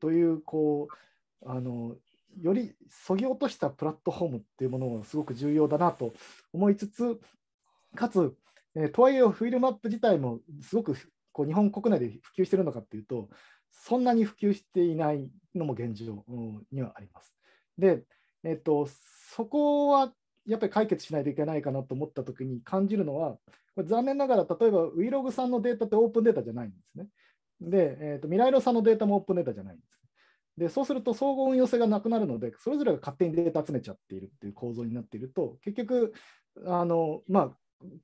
というこうあのよりそぎ落としたプラットフォームっていうものがすごく重要だなと思いつつかつ、えー、とはいえフィルマップ自体もすごくこう日本国内で普及してるのかっていうとそんなに普及していないのも現状にはあります。で、えーと、とそこはやっぱり解決しないといけないかなと思った時に感じるのはこれ残念ながら例えば Vlog さんのデータってオープンデータじゃないんですね。で、えーと、未来ロさんのデータもオープンデータじゃないんです。で、そうすると総合運用性がなくなるので、それぞれが勝手にデータ集めちゃっているっていう構造になっていると、結局、あのまあ、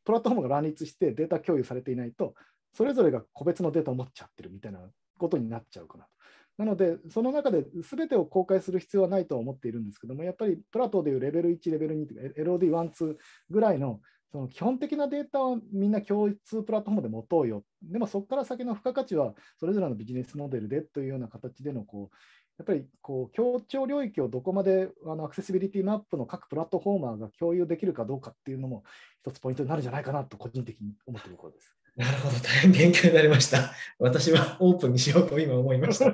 プラットフォームが乱立してデータ共有されていないと、それぞれが個別のデータを持っちゃってるみたいなことになっちゃうかなと。なので、その中で全てを公開する必要はないとは思っているんですけども、やっぱりプラトーでいうレベル1、レベル2とか LOD1、2ぐらいのその基本的なデータはみんな共通プラットフォームで持とうよ。でもそこから先の付加価値はそれぞれのビジネスモデルでというような形でのこうやっぱりこう協調領域をどこまであのアクセシビリティマップの各プラットフォーマーが共有できるかどうかっていうのも一つポイントになるんじゃないかなと個人的に思っているところです。*laughs* なるほど、大変勉強になりました。私はオープンにしようと今思いました。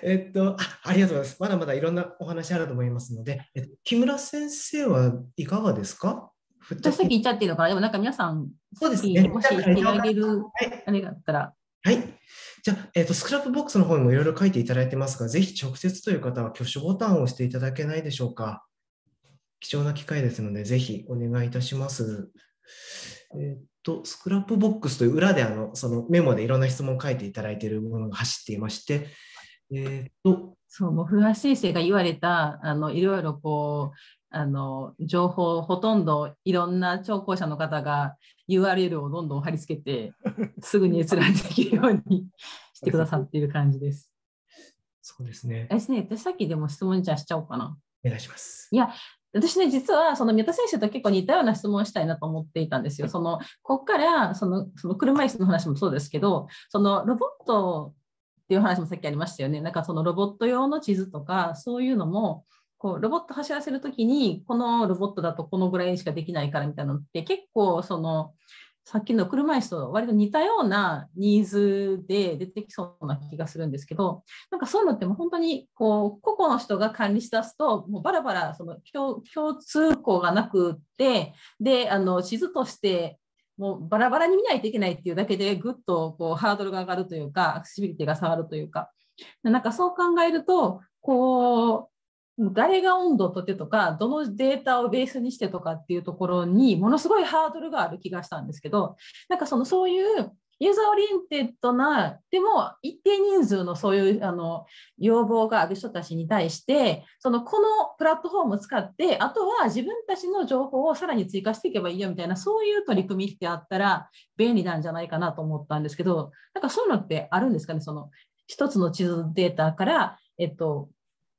えっとあ、ありがとうございます。まだまだいろんなお話あると思いますので、えっと、木村先生はいかがですかふっちゃ先行っちゃっていいのかなでもなんか皆さん、そうですね、もし行ってあげる、あれがあったら。はい。じゃあ、えーと、スクラップボックスの方にもいろいろ書いていただいてますが、ぜひ直接という方は挙手ボタンを押していただけないでしょうか。貴重な機会ですので、ぜひお願いいたします。えっ、ー、と、スクラップボックスという裏であのそのメモでいろんな質問を書いていただいているものが走っていまして、えっ、と、そう、もう古橋先生が言われた、あのいろいろこう、あの情報ほとんどいろんな聴講者の方が URL をどんどん貼り付けて *laughs* すぐに閲覧できるようにしてくださっている感じです。*laughs* そうですね。ですね。私さっきでも質問じゃしちゃおうかな。お願いします。いや、私ね、実はその宮田先生と結構似たような質問をしたいなと思っていたんですよ。そのここからそのその車椅子の話もそうですけど、そのロボットっていう話もさっきありましたよね。なんかそのロボット用の地図とかそういうのもこうロボット走らせるときに、このロボットだとこのぐらいしかできないからみたいなのって、結構その、さっきの車椅子と割と似たようなニーズで出てきそうな気がするんですけど、なんかそういうのってもう本当にこう個々の人が管理しだすと、もうバラバラその共通項がなくって、で、あの地図としてもうバラバラに見ないといけないっていうだけで、ぐっとこうハードルが上がるというか、アクシビリティが下がるというか、なんかそう考えると、こう、誰が温度をとってとかどのデータをベースにしてとかっていうところにものすごいハードルがある気がしたんですけどなんかそのそういうユーザーオリエンテッドなでも一定人数のそういうあの要望がある人たちに対してそのこのプラットフォームを使ってあとは自分たちの情報をさらに追加していけばいいよみたいなそういう取り組みってあったら便利なんじゃないかなと思ったんですけどなんかそういうのってあるんですかねその一つの地図データから、えっと、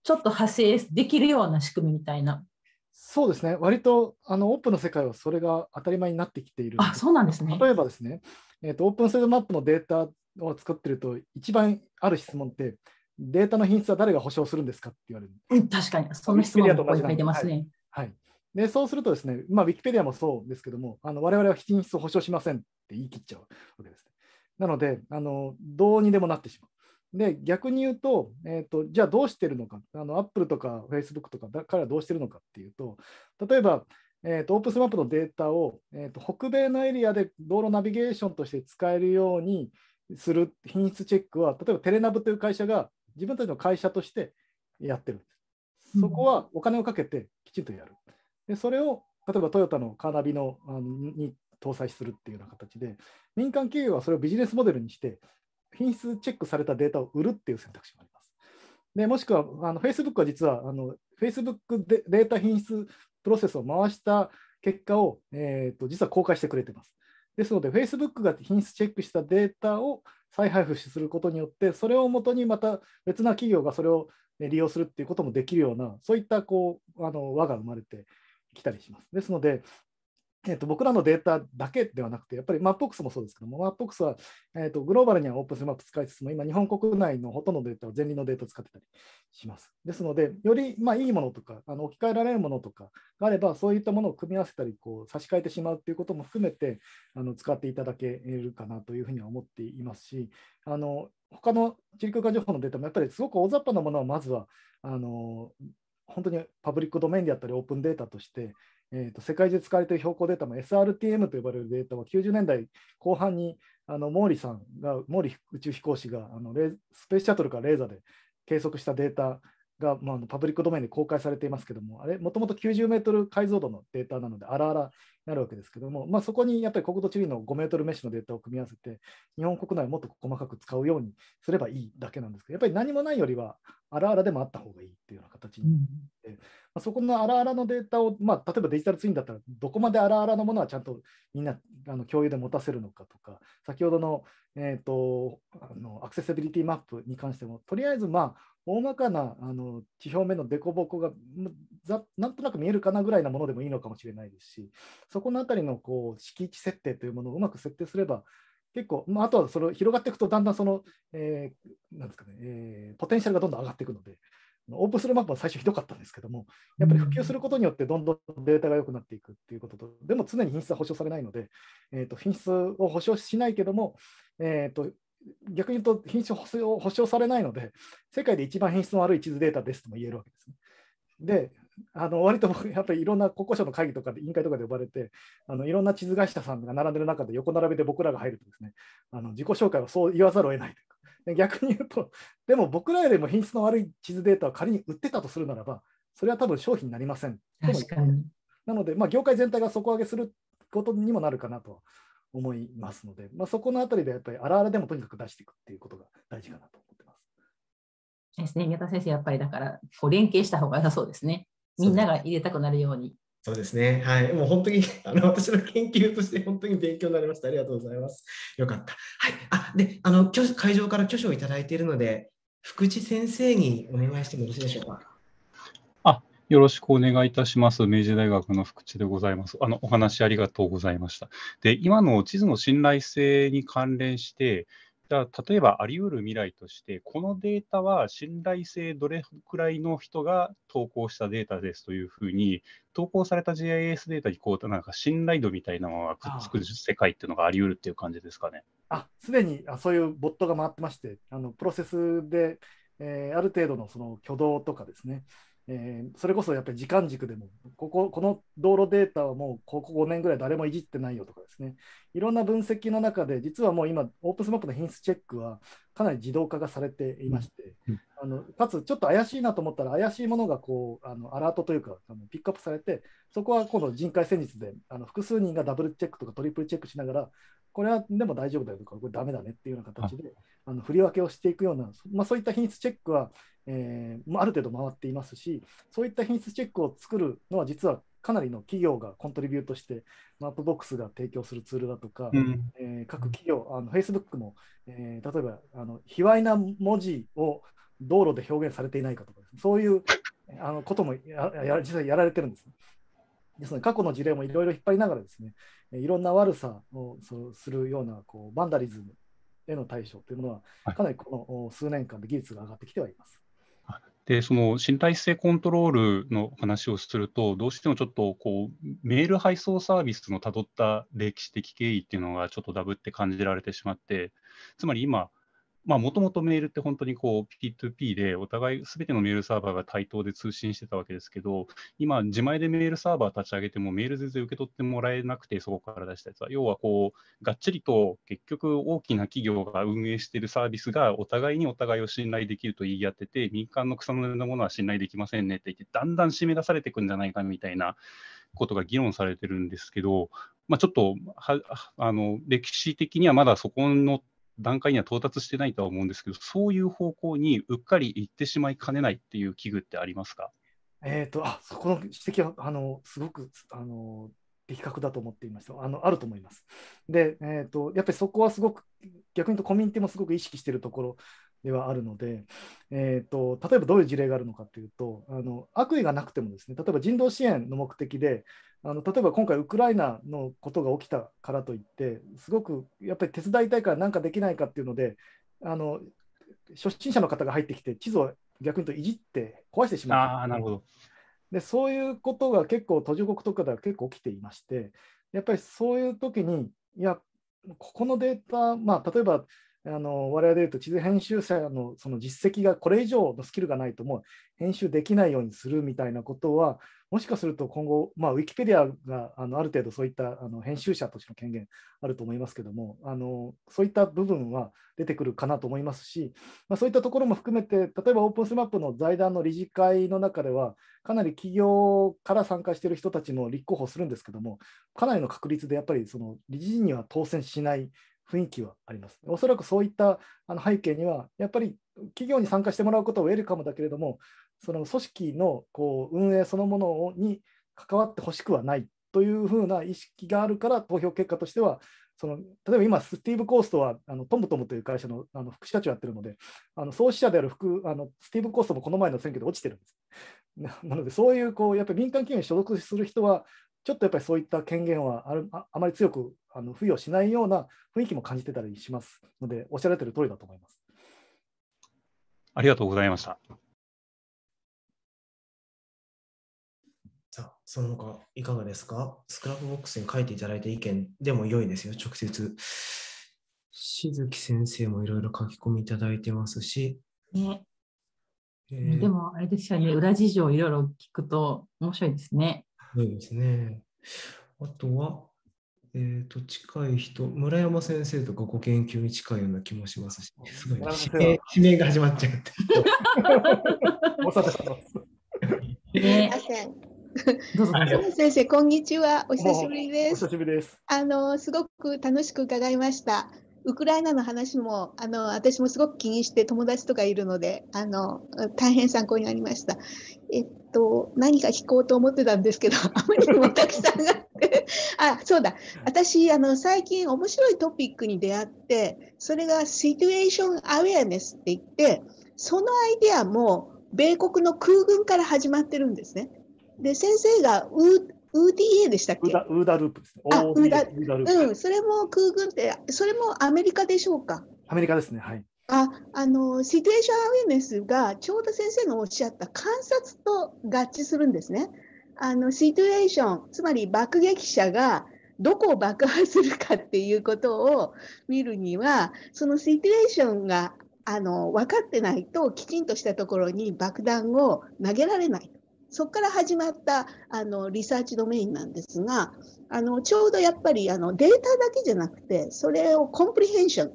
ちょっと派生できるような仕組みみたいな。そうですね、割とあのオープンの世界はそれが当たり前になってきているあそうなんですね例えばですね、えーと、オープンセードマップのデータを作ってると、一番ある質問って、データの品質は誰が保証するんですかって言われる。うん、確かに、その質問が書いてますね。はい、はいでそうするとですね、まあ、ウィキペディアもそうですけども、あの我々は品質を保証しませんって言い切っちゃうわけです、なのであの、どうにでもなってしまう。で逆に言うと,、えーと、じゃあどうしてるのかあのアップルとかフェイスブックとかからどうしてるのかっていうと例えば、えーと、オープンスマップのデータを、えーと、と北米のエリアで道路ナビゲーションとして使えるようにする品質チェックは例えばテレナブという会社が自分たちの会社としてやってるんです。そこはお金をかけてきちんとやる。でそれを例えばトヨタのカーナビのあのに搭載するっていうような形で民間企業はそれをビジネスモデルにして品質チェックされたデータを売るっていう選択肢もあります。でもしくはあの Facebook は実はあの Facebook でデータ品質プロセスを回した結果を、えーと、実は公開してくれてます。ですので Facebook が品質チェックしたデータを再配布することによってそれをもとにまた別な企業がそれを利用するっていうこともできるようなそういったこうあの輪が生まれてきたりします。ですのでえっと、僕らのデータだけではなくて、やっぱりマップボックスもそうですけども、マップボックスは、えっと、グローバルにはオープンスマップ使いつつも、今、日本国内のほとんどのデータは前輪のデータを使ってたりします。ですので、より、まあ、いいものとか、あの置き換えられるものとかがあれば、そういったものを組み合わせたり、こう差し替えてしまうということも含めてあの、使っていただけるかなというふうには思っていますし、あの他の地理空間情報のデータも、やっぱりすごく大雑把なものは、まずはあの本当にパブリックドメインであったり、オープンデータとして、えー、と世界中使われている標高データも SRTM と呼ばれるデータは90年代後半にあの毛利さんが毛利宇宙飛行士があのレスペースシャトルからレーザーで計測したデータが、まあ、パブリックドメインで公開されていますけどもあれもともと90メートル解像度のデータなのであらあらなるわけですけども、まあ、そこにやっぱり国土地理の5メートルメッシュのデータを組み合わせて、日本国内をもっと細かく使うようにすればいいだけなんですけど、やっぱり何もないよりは、荒々でもあった方がいいっていうような形になって、うん、まあ、そこの荒々のデータを、まあ、例えばデジタルツインだったら、どこまで荒々のものはちゃんとみんなあの共有で持たせるのかとか、先ほどの,、えーとあのアクセシビリティマップに関しても、とりあえず、まあ、大まかなあの地表面の凸凹がざなんとなく見えるかなぐらいなものでもいいのかもしれないですし、そこのあたりのこう敷地設定というものをうまく設定すれば、結構、まあ、あとはそれ広がっていくと、だんだんその、えー、なんですかね、えー、ポテンシャルがどんどん上がっていくので、オープンするマップは最初ひどかったんですけども、やっぱり普及することによってどんどんデータが良くなっていくっていうことと、でも常に品質は保証されないので、えー、と品質を保証しないけども、えー、と逆に言うと品質を保証されないので、世界で一番品質の悪い地図データですとも言えるわけですね。で、あの割とやっぱりいろんな国交省の会議とかで、委員会とかで呼ばれて、あのいろんな地図会社さんが並んでる中で横並びで僕らが入るとですね、あの自己紹介はそう言わざるを得ないというか、逆に言うと、でも僕らよりも品質の悪い地図データを仮に売ってたとするならば、それは多分商品になりません。確かになので、まあ、業界全体が底上げすることにもなるかなと思いますので、まあ、そこのあたりでやっぱりあらあらでもとにかく出していくっていうことが大事かなと思ってます。ですね、宮田先生、やっぱりだから、こう連携した方が良さそうですね。みんなが入れたくなるように。そうですね。はい。もう本当に、*laughs* あの、私の研究として本当に勉強になりました。ありがとうございます。よかった。はい。あ、で、あの、会場から挙手をいただいているので、福地先生にお願いしてもよろしいでしょうか。あ、よろしくお願いいたします。明治大学の福地でございます。あの、お話ありがとうございました。で、今の地図の信頼性に関連して、じゃあ、例えばあり得る未来として、このデータは信頼性どれくらいの人が投稿したデータですというふうに、投稿された GIS データにこう、なんか信頼度みたいなものがくっつく世界っていうのがあり得るっていう感じですかね。あすでにあそういうボットが回ってまして、あのプロセスで、えー、ある程度のその挙動とかですね、えー、それこそやっぱり時間軸でもこここの道路データはもうここ5年ぐらい誰もいじってないよとかですねいろんな分析の中で実はもう今オープンスマップの品質チェックはかなり自動化がされていまして、あのかつちょっと怪しいなと思ったら怪しいものがこうあのアラートというかあのピックアップされてそこは今度人海戦術であの複数人がダブルチェックとかトリプルチェックしながらこれはでも大丈夫だよとかこれダメだねっていうような形であの振り分けをしていくような、まあ、そういった品質チェックは、えー、ある程度回っていますしそういった品質チェックを作るのは実はかなりの企業がコントリビュートして、マップボックスが提供するツールだとか、うん、えー、各企業、あの Facebook も、えー、例えばあの卑猥な文字を道路で表現されていないかとか、そういうあのこともや実際やられてるんです、ですので過去の事例もいろいろ引っ張りながらですねいろんな悪さをそうするようなこうバンダリズムへの対処というものはかなりこの数年間で技術が上がってきてはいます。でその身体性コントロールの話をすると、どうしてもちょっとこうメール配送サービスのたどった歴史的経緯っていうのがちょっとダブって感じられてしまって、つまり今、もともとメールって本当にこう P2P でお互いすべてのメールサーバーが対等で通信してたわけですけど、今、自前でメールサーバー立ち上げてもメール全然受け取ってもらえなくて、そこから出したやつは、要はこう、がっちりと結局大きな企業が運営しているサービスがお互いにお互いを信頼できると言い合ってて、民間の草の根のものは信頼できませんねって言って、だんだん締め出されていくんじゃないかみたいなことが議論されてるんですけど、まあ、ちょっとはあの歴史的にはまだそこの段階には到達してないとは思うんですけど、そういう方向にうっかり行ってしまいかねないっていう危惧ってありますかえーと、あそこの指摘はあのすごくあの的確だと思っていましたあのあると思います。で、えーと、やっぱりそこはすごく逆に言うとコミュニティもすごく意識しているところではあるので、えーと、例えばどういう事例があるのかというとあの悪意がなくてもですね例えば人道支援の目的であの例えば今回ウクライナのことが起きたからといってすごくやっぱり手伝いたいから何かできないかっていうのであの初心者の方が入ってきて地図を逆に言うといじって壊してしまう。なるほどでそういうことが結構途上国とかでは結構起きていましてやっぱりそういう時にいやここのデータ、まあ、例えばあの我々でいうと地図編集者のその実績がこれ以上のスキルがないともう編集できないようにするみたいなことはもしかすると今後、まあ、ウィキペディアがあのある程度そういったあの編集者としての権限あると思いますけどもあのそういった部分は出てくるかなと思いますし、まあ、そういったところも含めて例えばオープンスマップの財団の理事会の中ではかなり企業から参加している人たちも立候補するんですけどもかなりの確率でやっぱりその理事には当選しない雰囲気はあります。おそらくそういったあの背景には、やっぱり企業に参加してもらうことを得るかもだけれども、その組織のこう運営そのものに関わってほしくはないというふうな意識があるから、投票結果としては、その例えば今、スティーブ・コーストはあのトムトムという会社のあの副社長やってるので、あの創始者である副あのスティーブ・コーストもこの前の選挙で落ちてるんです。なので、そういうこうやっぱり民間企業に所属する人は、ちょっとやっぱりそういった権限はあるあまり強くあの付与しないような雰囲気も感じてたりしますので、おっしゃられてる通りだと思います。ありがとうございました。その他いかがですかスクラップボックスに書いていただいた意見でも良いですよ、直接。鈴木先生もいろいろ書き込みいただいてますし。ね。えー、でもあれですよね、裏事情いろいろ聞くと面白いですね。そうですね。あとは、えー、と近い人、村山先生とかご研究に近いような気もしますし、すごい、ね、指名が始まっちゃって。ね、どうぞ先生、こんにちは。お久しぶりです。お久しぶりです。あの、すごく楽しく伺いました。ウクライナの話もあの私もすごく気にして友達とかいるのであの大変参考になりました。えっと何か聞こうと思ってたんですけど *laughs* あまりにもたくさんあってあそうだ私あの最近面白いトピックに出会ってそれがシチュエーションアウェアネスって言ってそのアイデアも米国の空軍から始まってるんですね。で先生がウ UDA でしたっけウーダループですね。あ、ウーダループ。うん、それも空軍って、それもアメリカでしょうか。アメリカですね、はい。ああのシチュエーションアウェイネスがちょうど先生のおっしゃった観察と合致するんですね。あのシチュエーションつまり爆撃者がどこを爆破するかっていうことを見るにはそのシチュエーションがあの分かってないときちんとしたところに爆弾を投げられない。そこから始まったあのリサーチドメインなんですがあのちょうどやっぱりあのデータだけじゃなくてそれをコンプリヘンション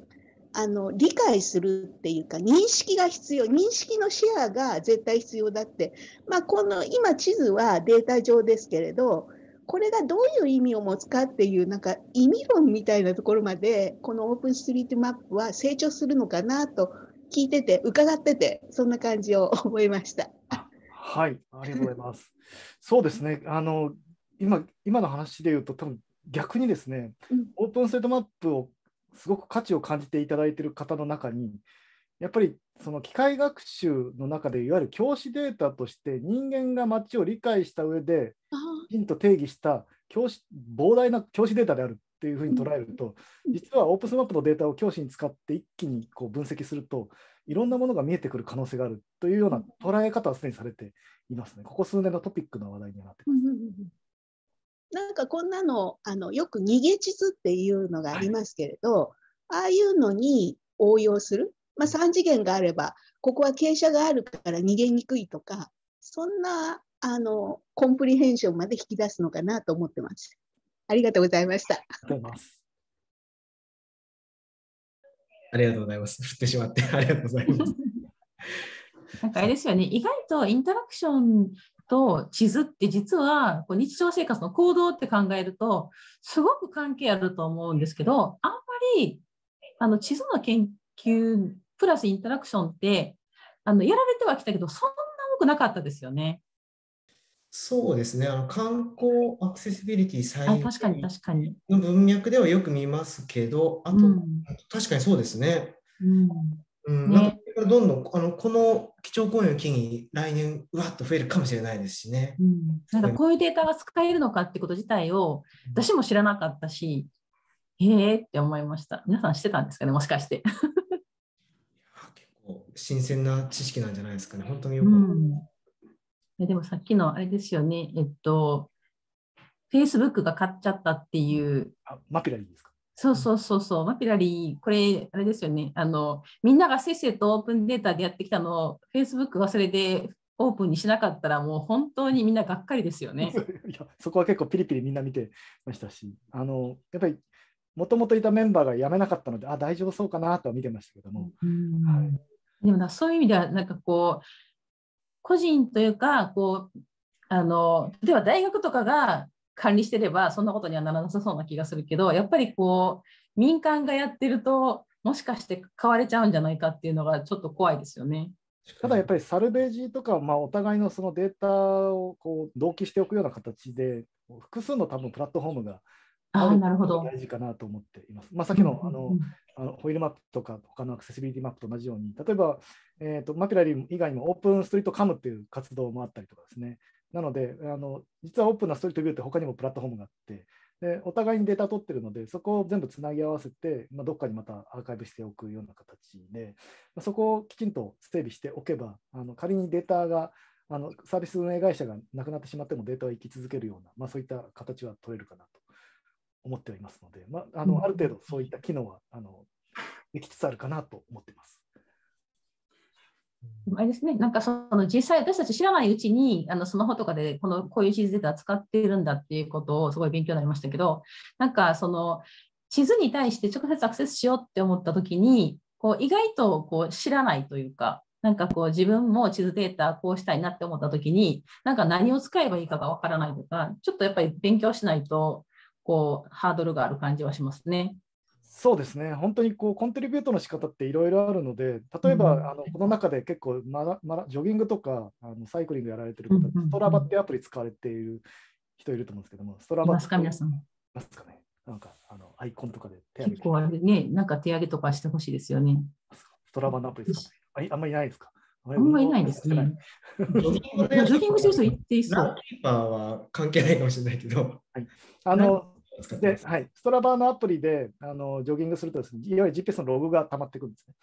あの理解するっていうか認識が必要認識のシェアが絶対必要だって、まあ、この今地図はデータ上ですけれどこれがどういう意味を持つかっていうなんか意味論みたいなところまでこのオープンストリートマップは成長するのかなと聞いてて伺っててそんな感じを覚えました。はい、ありがとうございます。*laughs* そうですね。あの今今の話で言うと多分逆にですね、うん、オープンストリートマップをすごく価値を感じていただいている方の中に、やっぱりその機械学習の中でいわゆる教師データとして人間が街を理解した上できちんと定義した教師膨大な教師データであるっていうふうに捉えると、実はオープンスマップのデータを教師に使って一気にこう分析するといろんなものが見えてくる可能性があるというような捉え方はすでにされていますね。ここ数年のトピックの話題になってます。なんかこんなのあのよく逃げ地図っていうのがありますけれど、はい、ああいうのに応用する、まあ、3次元があればここは傾斜があるから逃げにくいとかそんなあのコンプリヘンションまで引き出すのかなと思ってます。ありがとうございました。ありがとうございますありがとうございます。振ってしまって *laughs* ありがとうございます。*laughs* なんかあれですよね、意外とインタラクションと地図って実はこう日常生活の行動って考えるとすごく関係あると思うんですけどあんまりあの地図の研究プラスインタラクションってあのやられてはきたけどそんな多くなかったですよね。そうですねあの観光アクセシビリティ最確かに確かにの文脈ではよく見ますけどあと、うん、確かにそうですね。うん、うんどんどんあのこの基調講演を機に来年うわっと増えるかもしれないですしね、うん、なんかこういうデータが使えるのかってこと自体を私も知らなかったし、へえって思いました皆さん知ってたんですかねもしかしていや結構新鮮な知識なんじゃないですかね本当によく、うんえでもさっきのあれですよね、えっと、フェイスブックが買っちゃったっていう。あマピラリーですかそうそうそうそう、マピラリー、これ、あれですよねあの、みんながせっせとオープンデータでやってきたのを、フェイスブックはがそれでオープンにしなかったら、もう本当にみんながっかりですよね。*laughs* いやそこは結構ピリピリみんな見てましたし、あのやっぱりもともといたメンバーが辞めなかったので、あ大丈夫そうかなとは見てましたけども。はい、でもなそういう意味では、なんかこう、個人というかこうあの例えば大学とかが管理してればそんなことにはならなさそうな気がするけどやっぱりこう民間がやってるともしかして買われちゃうんじゃないかっていうのがちょっと怖いですよね。ただやっぱりサルベージとか、まあ、お互いのそのデータをこう同期しておくような形で複数の多分プラットフォームがあるのが大事かなと思っています。まあ、さっきのあの、あのホイールマップとか他のアクセシビリティマップと同じように例えばえーと、マピラリー以外にもオープンストリートカムっていう活動もあったりとかですね。なので、あの実はオープンなストリートビューって他にもプラットフォームがあって、でお互いにデータ取ってるので、そこを全部つなぎ合わせて、まあ、どっかにまたアーカイブしておくような形で、まあ、そこをきちんと整備しておけば、あの仮にデータがあのサービス運営会社がなくなってしまってもデータは生き続けるような、まあ、そういった形は取れるかなと思っておりますので、まあ、あのある程度そういった機能はあのできつつあるかなと思っています。まいですね、なんかその実際私たち知らないうちにあのスマホとかでこのこういう地図データ使っているんだっていうことをすごい勉強になりましたけどなんかその地図に対して直接アクセスしようって思った時にこう意外とこう知らないというかなんかこう自分も地図データこうしたいなって思った時になんか何を使えばいいかがわからないとかちょっとやっぱり勉強しないとこうハードルがある感じはしますね。そうですね本当にこうコントリビュートの仕方っていろいろあるので例えば、うん、あのこの中で結構まラま、ラジョギングとかあのサイクリングやられてる方、うん、ストラバってアプリ使われている人いると思うんですけどもストラバますか皆さんすなんかあのアイコンとかで手上げ結構あれねなんか手上げとかしてほしいですよねストラバのアプリですか、ああんまりいないですかあんまりいないですね。ジョギングする人いですかキーパーは関係ないかもしれないけど。はい、あので、はい、ストラバーのアプリであのジョギングするとです、ね、いわゆる GPS のログが溜まってくるんですね。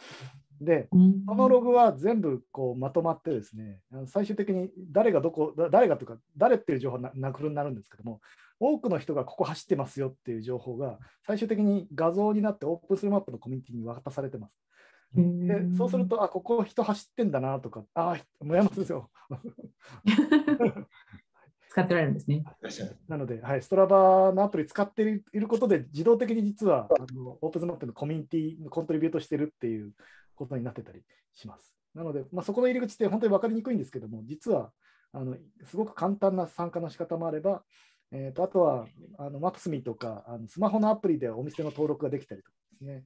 で、そのログは全部こうまとまってですね、最終的に誰がどこ、誰がというか、誰っていう情報がなくるになるんですけども、多くの人がここ走ってますよっていう情報が、最終的に画像になってオープンスルマップのコミュニティに渡されてます。でそうすると、あ、ここ人走ってんだなとか、あ、もやもやですよ。*laughs* 使ってられるんですね。なので、はい、ストラバのアプリ使っていることで、自動的に実はあのオープンズマップのコミュニティのコントリビュートしてるっていうことになってたりします。なので、まあ、そこの入り口って本当に分かりにくいんですけども、実はあのすごく簡単な参加の仕方もあれば、えーと、あとはあのマプスミとかあのスマホのアプリでお店の登録ができたりとかですね、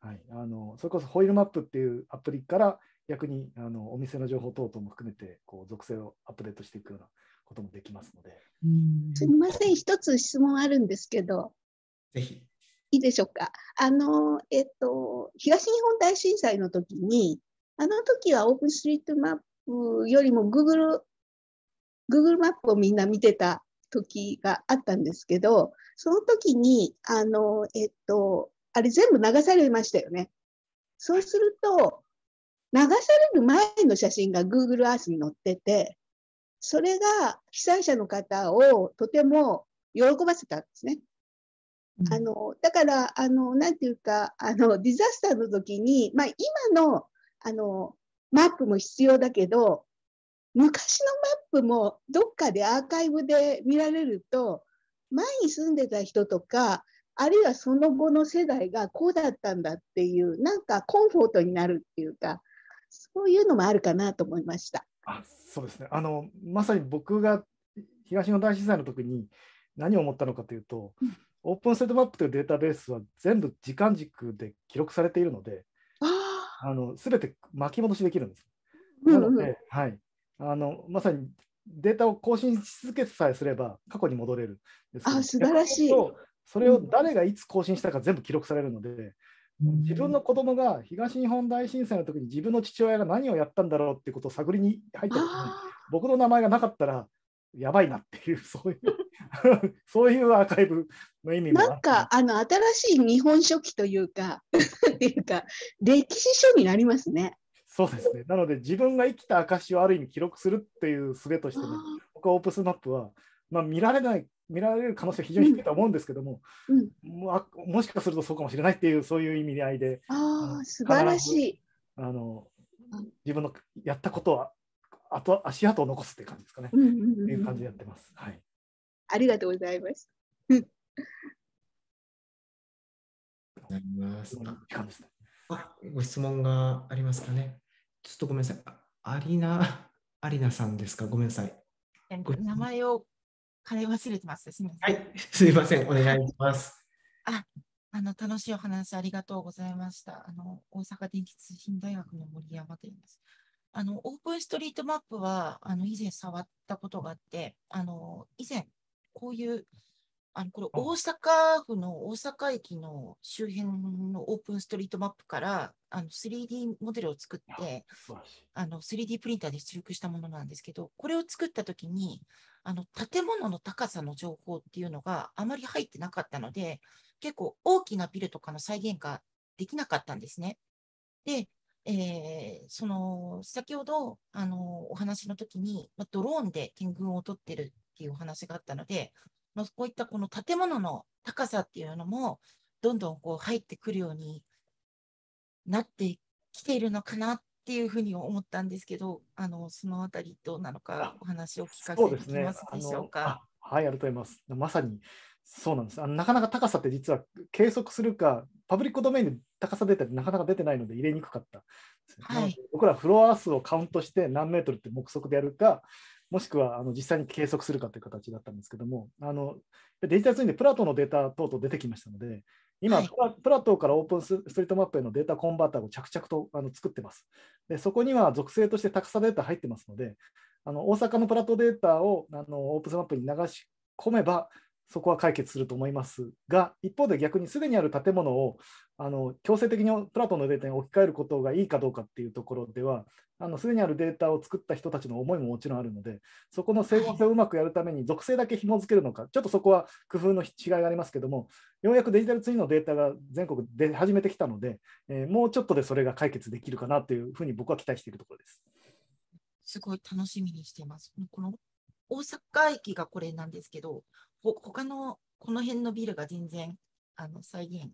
はい、あのそれこそホイールマップっていうアプリから逆にあのお店の情報等々も含めてこう属性をアップデートしていくようなこともできますので。すみません、一つ質問あるんですけど。ぜひ。いいでしょうか。あの、えっと、東日本大震災の時に、あの時はオープンストリートマップよりも Google、Google マップをみんな見てた時があったんですけど、その時に、あの、えっと、あれ全部流されましたよね。そうすると、流される前の写真が Google Earth に載ってて、それが被災者の方をとても喜ばせたんですね。あのだからあの、なんていうかあの、ディザスターの時に、まあ、今のあのマップも必要だけど、昔のマップもどっかでアーカイブで見られると、前に住んでた人とか、あるいはその後の世代がこうだったんだっていう、なんかコンフォートになるっていうか、そういうのもあるかなと思いました。あそうですねあのまさに僕が東日本大震災の時に何を思ったのかというと、オープンセットマップというデータベースは全部時間軸で記録されているのであの全て巻き戻しできるんです。なので、はい、あのまさにデータを更新し続けさえすれば過去に戻れるあ素晴らしいそれを誰がいつ更新したか全部記録されるので、自分の子供が東日本大震災の時に自分の父親が何をやったんだろうってことを探りに入った時に僕の名前がなかったらやばいなっていうそういう *laughs* そういうアーカイブの意味もなんかあの新しい日本書紀というかっていうか歴史書になりますね。そうですねなので自分が生きた証をある意味記録するっていう術としてね僕はオープスマップは、まあ、見られない見られる可能性非常に低いと思うんですけども、うんも、もしかするとそうかもしれないっていうそういう意味合いでああ素晴らしいあの自分のやったことは後足跡を残すって感じですかね、うんうんうん、いう感じでやってます。はい、ありがとうございます。ま *laughs* すあご質問がありますかね。ちょっとごめんなさい。アリナ、アリナさんですか。ごめんなさい。名前をカレー忘れてます。すみません。はい、すみません。お願いします。あ、あの楽しいお話ありがとうございました。あの大阪電気通信大学の森山と言います。あのオープンストリートマップはあの以前触ったことがあって、あの以前こういうあのこれ大阪府の大阪駅の周辺のオープンストリートマップからあの 3D モデルを作ってあの 3D プリンターで出力したものなんですけどこれを作った時にあの建物の高さの情報っていうのがあまり入ってなかったので、結構大きなビルとかの再現ができなかったんですね。で、えー、その先ほどあのお話の時に、まドローンで天群を撮ってるっていうお話があったので、まこういったこの建物の高さっていうのも、どんどんこう入ってくるようになってきているのかなっっていうふうに思ったんですけど、あのそのあたりどうなのかお話を聞かせていきますでしょうか。はい、ありがとうございます。まさにそうなんですあなかなか高さって実は計測するか、パブリックドメインで高さ出たりなかなか出てないので入れにくかった。はい、僕らフロア数をカウントして何メートルって目測でやるか、もしくはあの実際に計測するかという形だったんですけども、あのデジタルツインでプラトのデータ等々出てきましたので、今、はい、プラトからオープンストリートマップへのデータコンバーターを着々とあの作ってます。でそこには属性としてたくさんデータ入ってますのであの大阪のプラットデータをあのオープンスマップに流し込めばそこは解決すると思いますが、一方で逆にすでにある建物をあの強制的にプラトンのデータに置き換えることがいいかどうかっていうところでは、すでにあるデータを作った人たちの思いももちろんあるので、そこの整合性をうまくやるために属性だけ紐付けるのか、ちょっとそこは工夫の違いがありますけども、ようやくデジタルツインのデータが全国出始めてきたので、えー、もうちょっとでそれが解決できるかなというふうに僕は期待しているところです。すごい楽しみにしてます。この大阪駅がこれなんですけど、ほ他のこの辺のビルが全然あの再現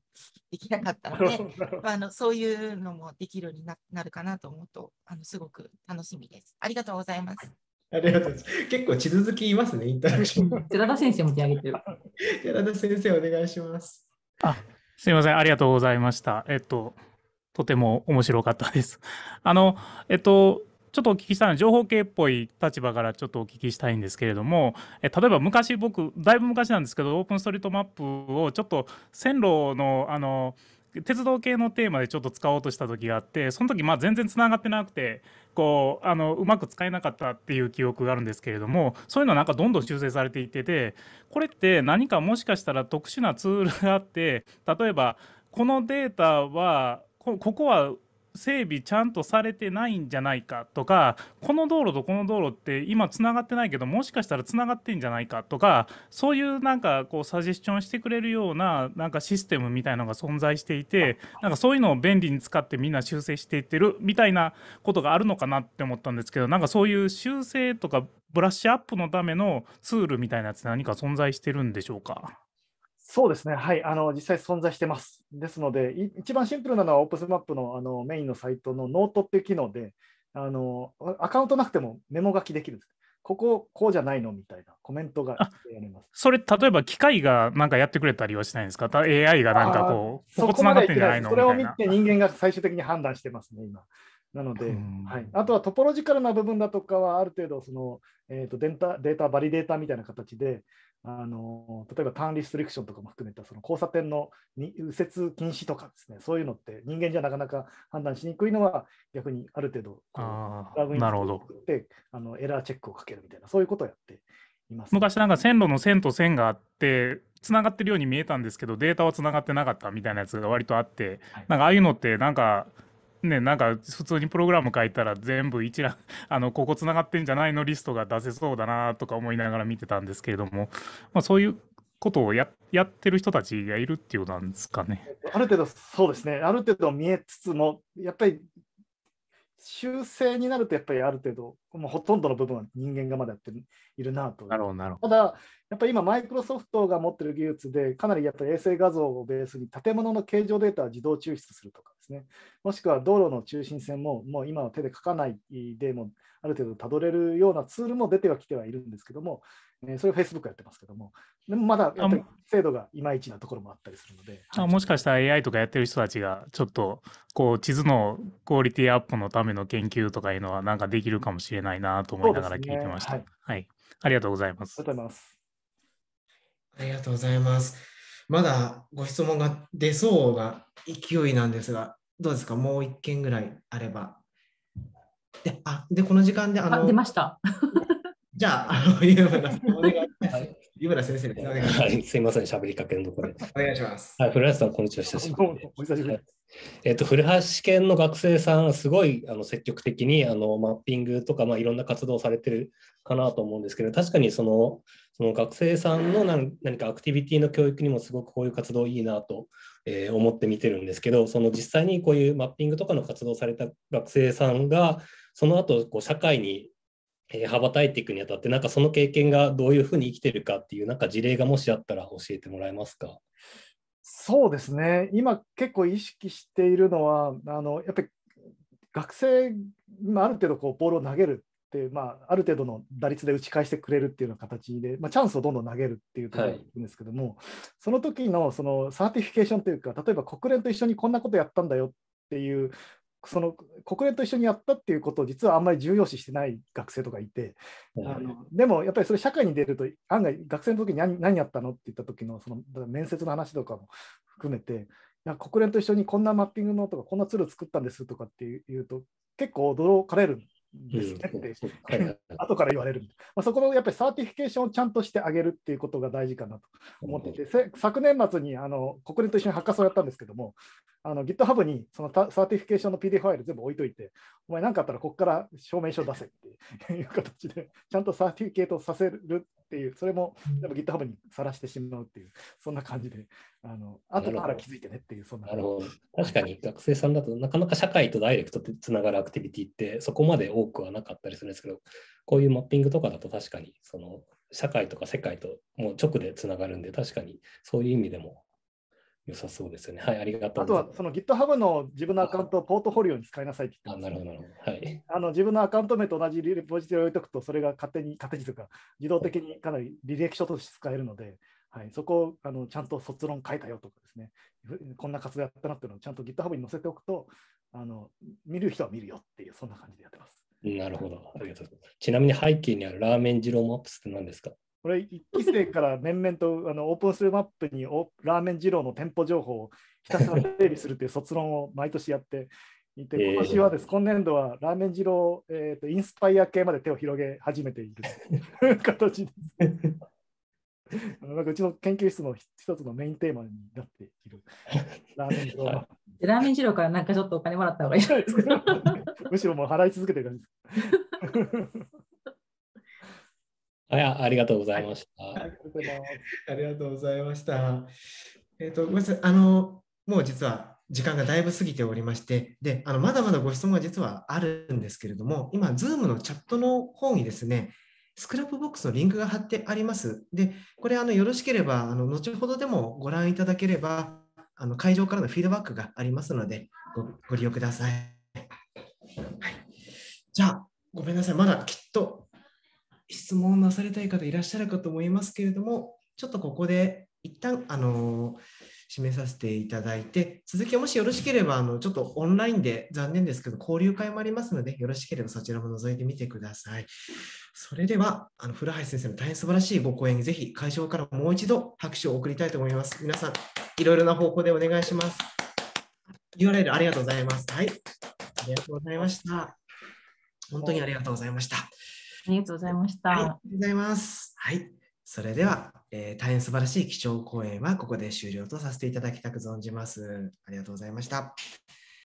できなかったので、まあ、あのそういうのもできるようにななるかなと思うとあのすごく楽しみです。ありがとうございます。ありがとうございます。結構地続きいますね、インタラクション。*laughs* 寺田先生も手挙げてる。*laughs* 寺田先生、お願いします。あすみません、ありがとうございました。えっと、とても面白かったです。あの、えっと、ちょっとお聞きしたいのは情報系っぽい立場からちょっとお聞きしたいんですけれども、え例えば昔僕だいぶ昔なんですけどオープンストリートマップをちょっと線路のあの鉄道系のテーマでちょっと使おうとした時があってその時まあ全然つながってなくてこうあのうまく使えなかったっていう記憶があるんですけれどもそういうのなんかどんどん修正されていっててこれって何かもしかしたら特殊なツールがあって例えばこのデータはここは整備ちゃんとされてないんじゃないかとかこの道路とこの道路って今つながってないけどもしかしたらつながってんじゃないかとかそういうなんかこうサジェスチョンしてくれるようななんかシステムみたいのが存在していてなんかそういうのを便利に使ってみんな修正していってるみたいなことがあるのかなって思ったんですけどなんかそういう修正とかブラッシュアップのためのツールみたいなやつ何か存在してるんでしょうかそうですね、はい、あの実際存在してます。ですので、一番シンプルなのは OpsMap のあのメインのサイトのノートっていう機能であの、アカウントなくてもメモ書きできるんです。ここ、こうじゃないのみたいなコメントがます。それ、例えば機械がなんかやってくれたりはしないんですか ?AI がなんかこう、そこつながってんじゃないのそれを見て人間が最終的に判断してますね、今。なので、はい、あとはトポロジカルな部分だとかは、ある程度その、えとデータ、データバリデータみたいな形で、あの例えばターンリストリクションとかも含めたその交差点のに右折禁止とかですねそういうのって人間じゃなかなか判断しにくいのは逆にある程度ラグインってあのエラーチェックをかけるみたいなそういうことをやっています、昔なんか線路の線と線があってつながってるように見えたんですけどデータはつながってなかったみたいなやつが割とあって、はい、なんかああいうのってなんかね、なんか普通にプログラム書いたら全部一覧、*laughs* あの、ここつながってんじゃないのリストが出せそうだなとか思いながら見てたんですけれども、まあ、そういうことをややってる人たちがいるっていうなんですかね。ある程度そうですね、ある程度見えつつも、やっぱり修正になるとやっぱりある程度、もうほとんどの部分は人間がまだやっているなと。なるほどただ、やっぱり今、マイクロソフトが持っている技術で、かなりやっぱり衛星画像をベースに建物の形状データを自動抽出するとかですね、もしくは道路の中心線も、もう今は手で書かないでも、ある程度たどれるようなツールも出てはきてはいるんですけども、ね、それを f a c e b o o やってますけども、でもまだやっぱり精度がいまいちなところもあったりするので。あもしかしたら AI とかやってる人たちが、ちょっとこう地図のクオリティアップのための研究とかいうのは、なんかできるかもしれないなと思いながら聞いてました、ねはい。はい。ありがとうございます。ありがとうございます。ありがとうございます。まだご質問が出そうが勢いなんですが、どうですか、もう1件ぐらいあれば。で、あでこの時間であの。あ出ました。じゃあ、あの、湯村先生、お願いします。はい、湯村先生お願いします。はい湯村先生すはいすいません、喋りかけのところで。お願いします。はい、古橋さん、こんにちは、久しぶりえっと、古橋県の学生さん、すごいあの積極的にあのマッピングとか、まあ、いろんな活動されてるかなと思うんですけど、確かにそのその学生さんの何何かアクティビティの教育にもすごくこういう活動いいなと、えー、思って見てるんですけど、その実際にこういうマッピングとかの活動された学生さんが、その後こう社会にえー、羽ばたいていくにあたって、なんかその経験がどういうふうに生きてるかっていう、なんか事例がもしあったら教えてもらえますか。そうですね、今結構意識しているのは、あのやっぱり学生、まあ、ある程度こうボールを投げるっていう、まあ、ある程度の打率で打ち返してくれるっていうような形で、まあ、チャンスをどんどん投げるっていうところなんですけども、はい、その時のそのサーティフィケーションというか、例えば国連と一緒にこんなことやったんだよっていうその国連と一緒にやったっていうことを実はあんまり重要視してない学生とかいて、あのでもやっぱりそれ社会に出ると案外学生の時に何何やったのって言った時のその面接の話とかも含めていや国連と一緒にこんなマッピングのとかこんなツール作ったんですとかっていうと結構驚かれるですね、*laughs* 後から言われる、まあ、そこのやっぱりサーティフィケーションをちゃんとしてあげるっていうことが大事かなと思ってて、昨年末にあの国連と一緒に発火カやったんですけども、あの GitHub にそのサーティフィケーションの PDF ファイル全部置いといて、お前何かあったらここから証明書出せっていう形で、ちゃんとサーティフィケートさせるっていう、それも GitHub にさらしてしまうっていう、そんな感じで、あの後から気づいてねっていう、そんな感確かに学生さんだとなかなか社会とダイレクトでつながるアクティビティってそこまで多くはなかったりするんですけど、こういうマッピングとかだと確かにその社会とか世界ともう直でつながるんで、確かにそういう意味でも良さそうですよね。はい、ありがとうあとは、その GitHub の自分のアカウントをポートフォリオに使いなさいって言ってます、ね、あ、なるほど、はい。あの、自分のアカウント名と同じリポジティブを置いておくと、それが勝手に、勝手にというか、自動的にかなり履歴書として使えるので、はい、そこをあのちゃんと卒論書いたよとかですね、こんな活動やったなっていうのをちゃんと GitHub に載せておくと、あの見る人は見るよっていう、そんな感じでやってます。なるほど。ありがとうございます。ちなみに背景にあるラーメン二郎マップスって何ですかれ、一期生から面々とあのオープンするマップにラーメン二郎の店舗情報をひたすら整理するという卒論を毎年やっていて、今年はです、今年度はラーメン二郎、えーと、インスパイア系まで手を広げ始めている形です。*laughs* なんかうちの研究室の一つのメインテーマになっている。ラーメン二郎ラーメン二郎からなんかちょっとお金もらった方がいいですか *laughs* むしろもう払い続けてる感じです。ありがとうございました。ありがとうございました。えっ、ー、と、ごめんなさい。あの、もう実は時間がだいぶ過ぎておりまして、で、あのまだまだご質問は実はあるんですけれども、今、Zoom のチャットの方にですね、スクラップボックスのリンクが貼ってあります。で、これ、あのよろしければ、あの後ほどでもご覧いただければ、あの会場からのフィードバックがありますので、ごご利用ください。はい、じゃあ、ごめんなさい。まだきっと質問なされたい方いらっしゃるかと思いますけれども、ちょっとここで一旦あの締めさせていただいて、続きもしよろしければあの、ちょっとオンラインで残念ですけど、交流会もありますので、よろしければそちらも覗いてみてください。それでは、あの古橋先生の大変素晴らしいご講演、ぜひ会場からもう一度拍手を送りたいと思います。皆さん、いろいろな方法でお願いします。URL ありがとうございます。はい、ありがとうございました。本当にありがとうございました。ありがとうございました。はい、ありがとうございます。はい。それでは、えー、大変素晴らしい基調講演はここで終了とさせていただきたく存じます。ありがとうございました。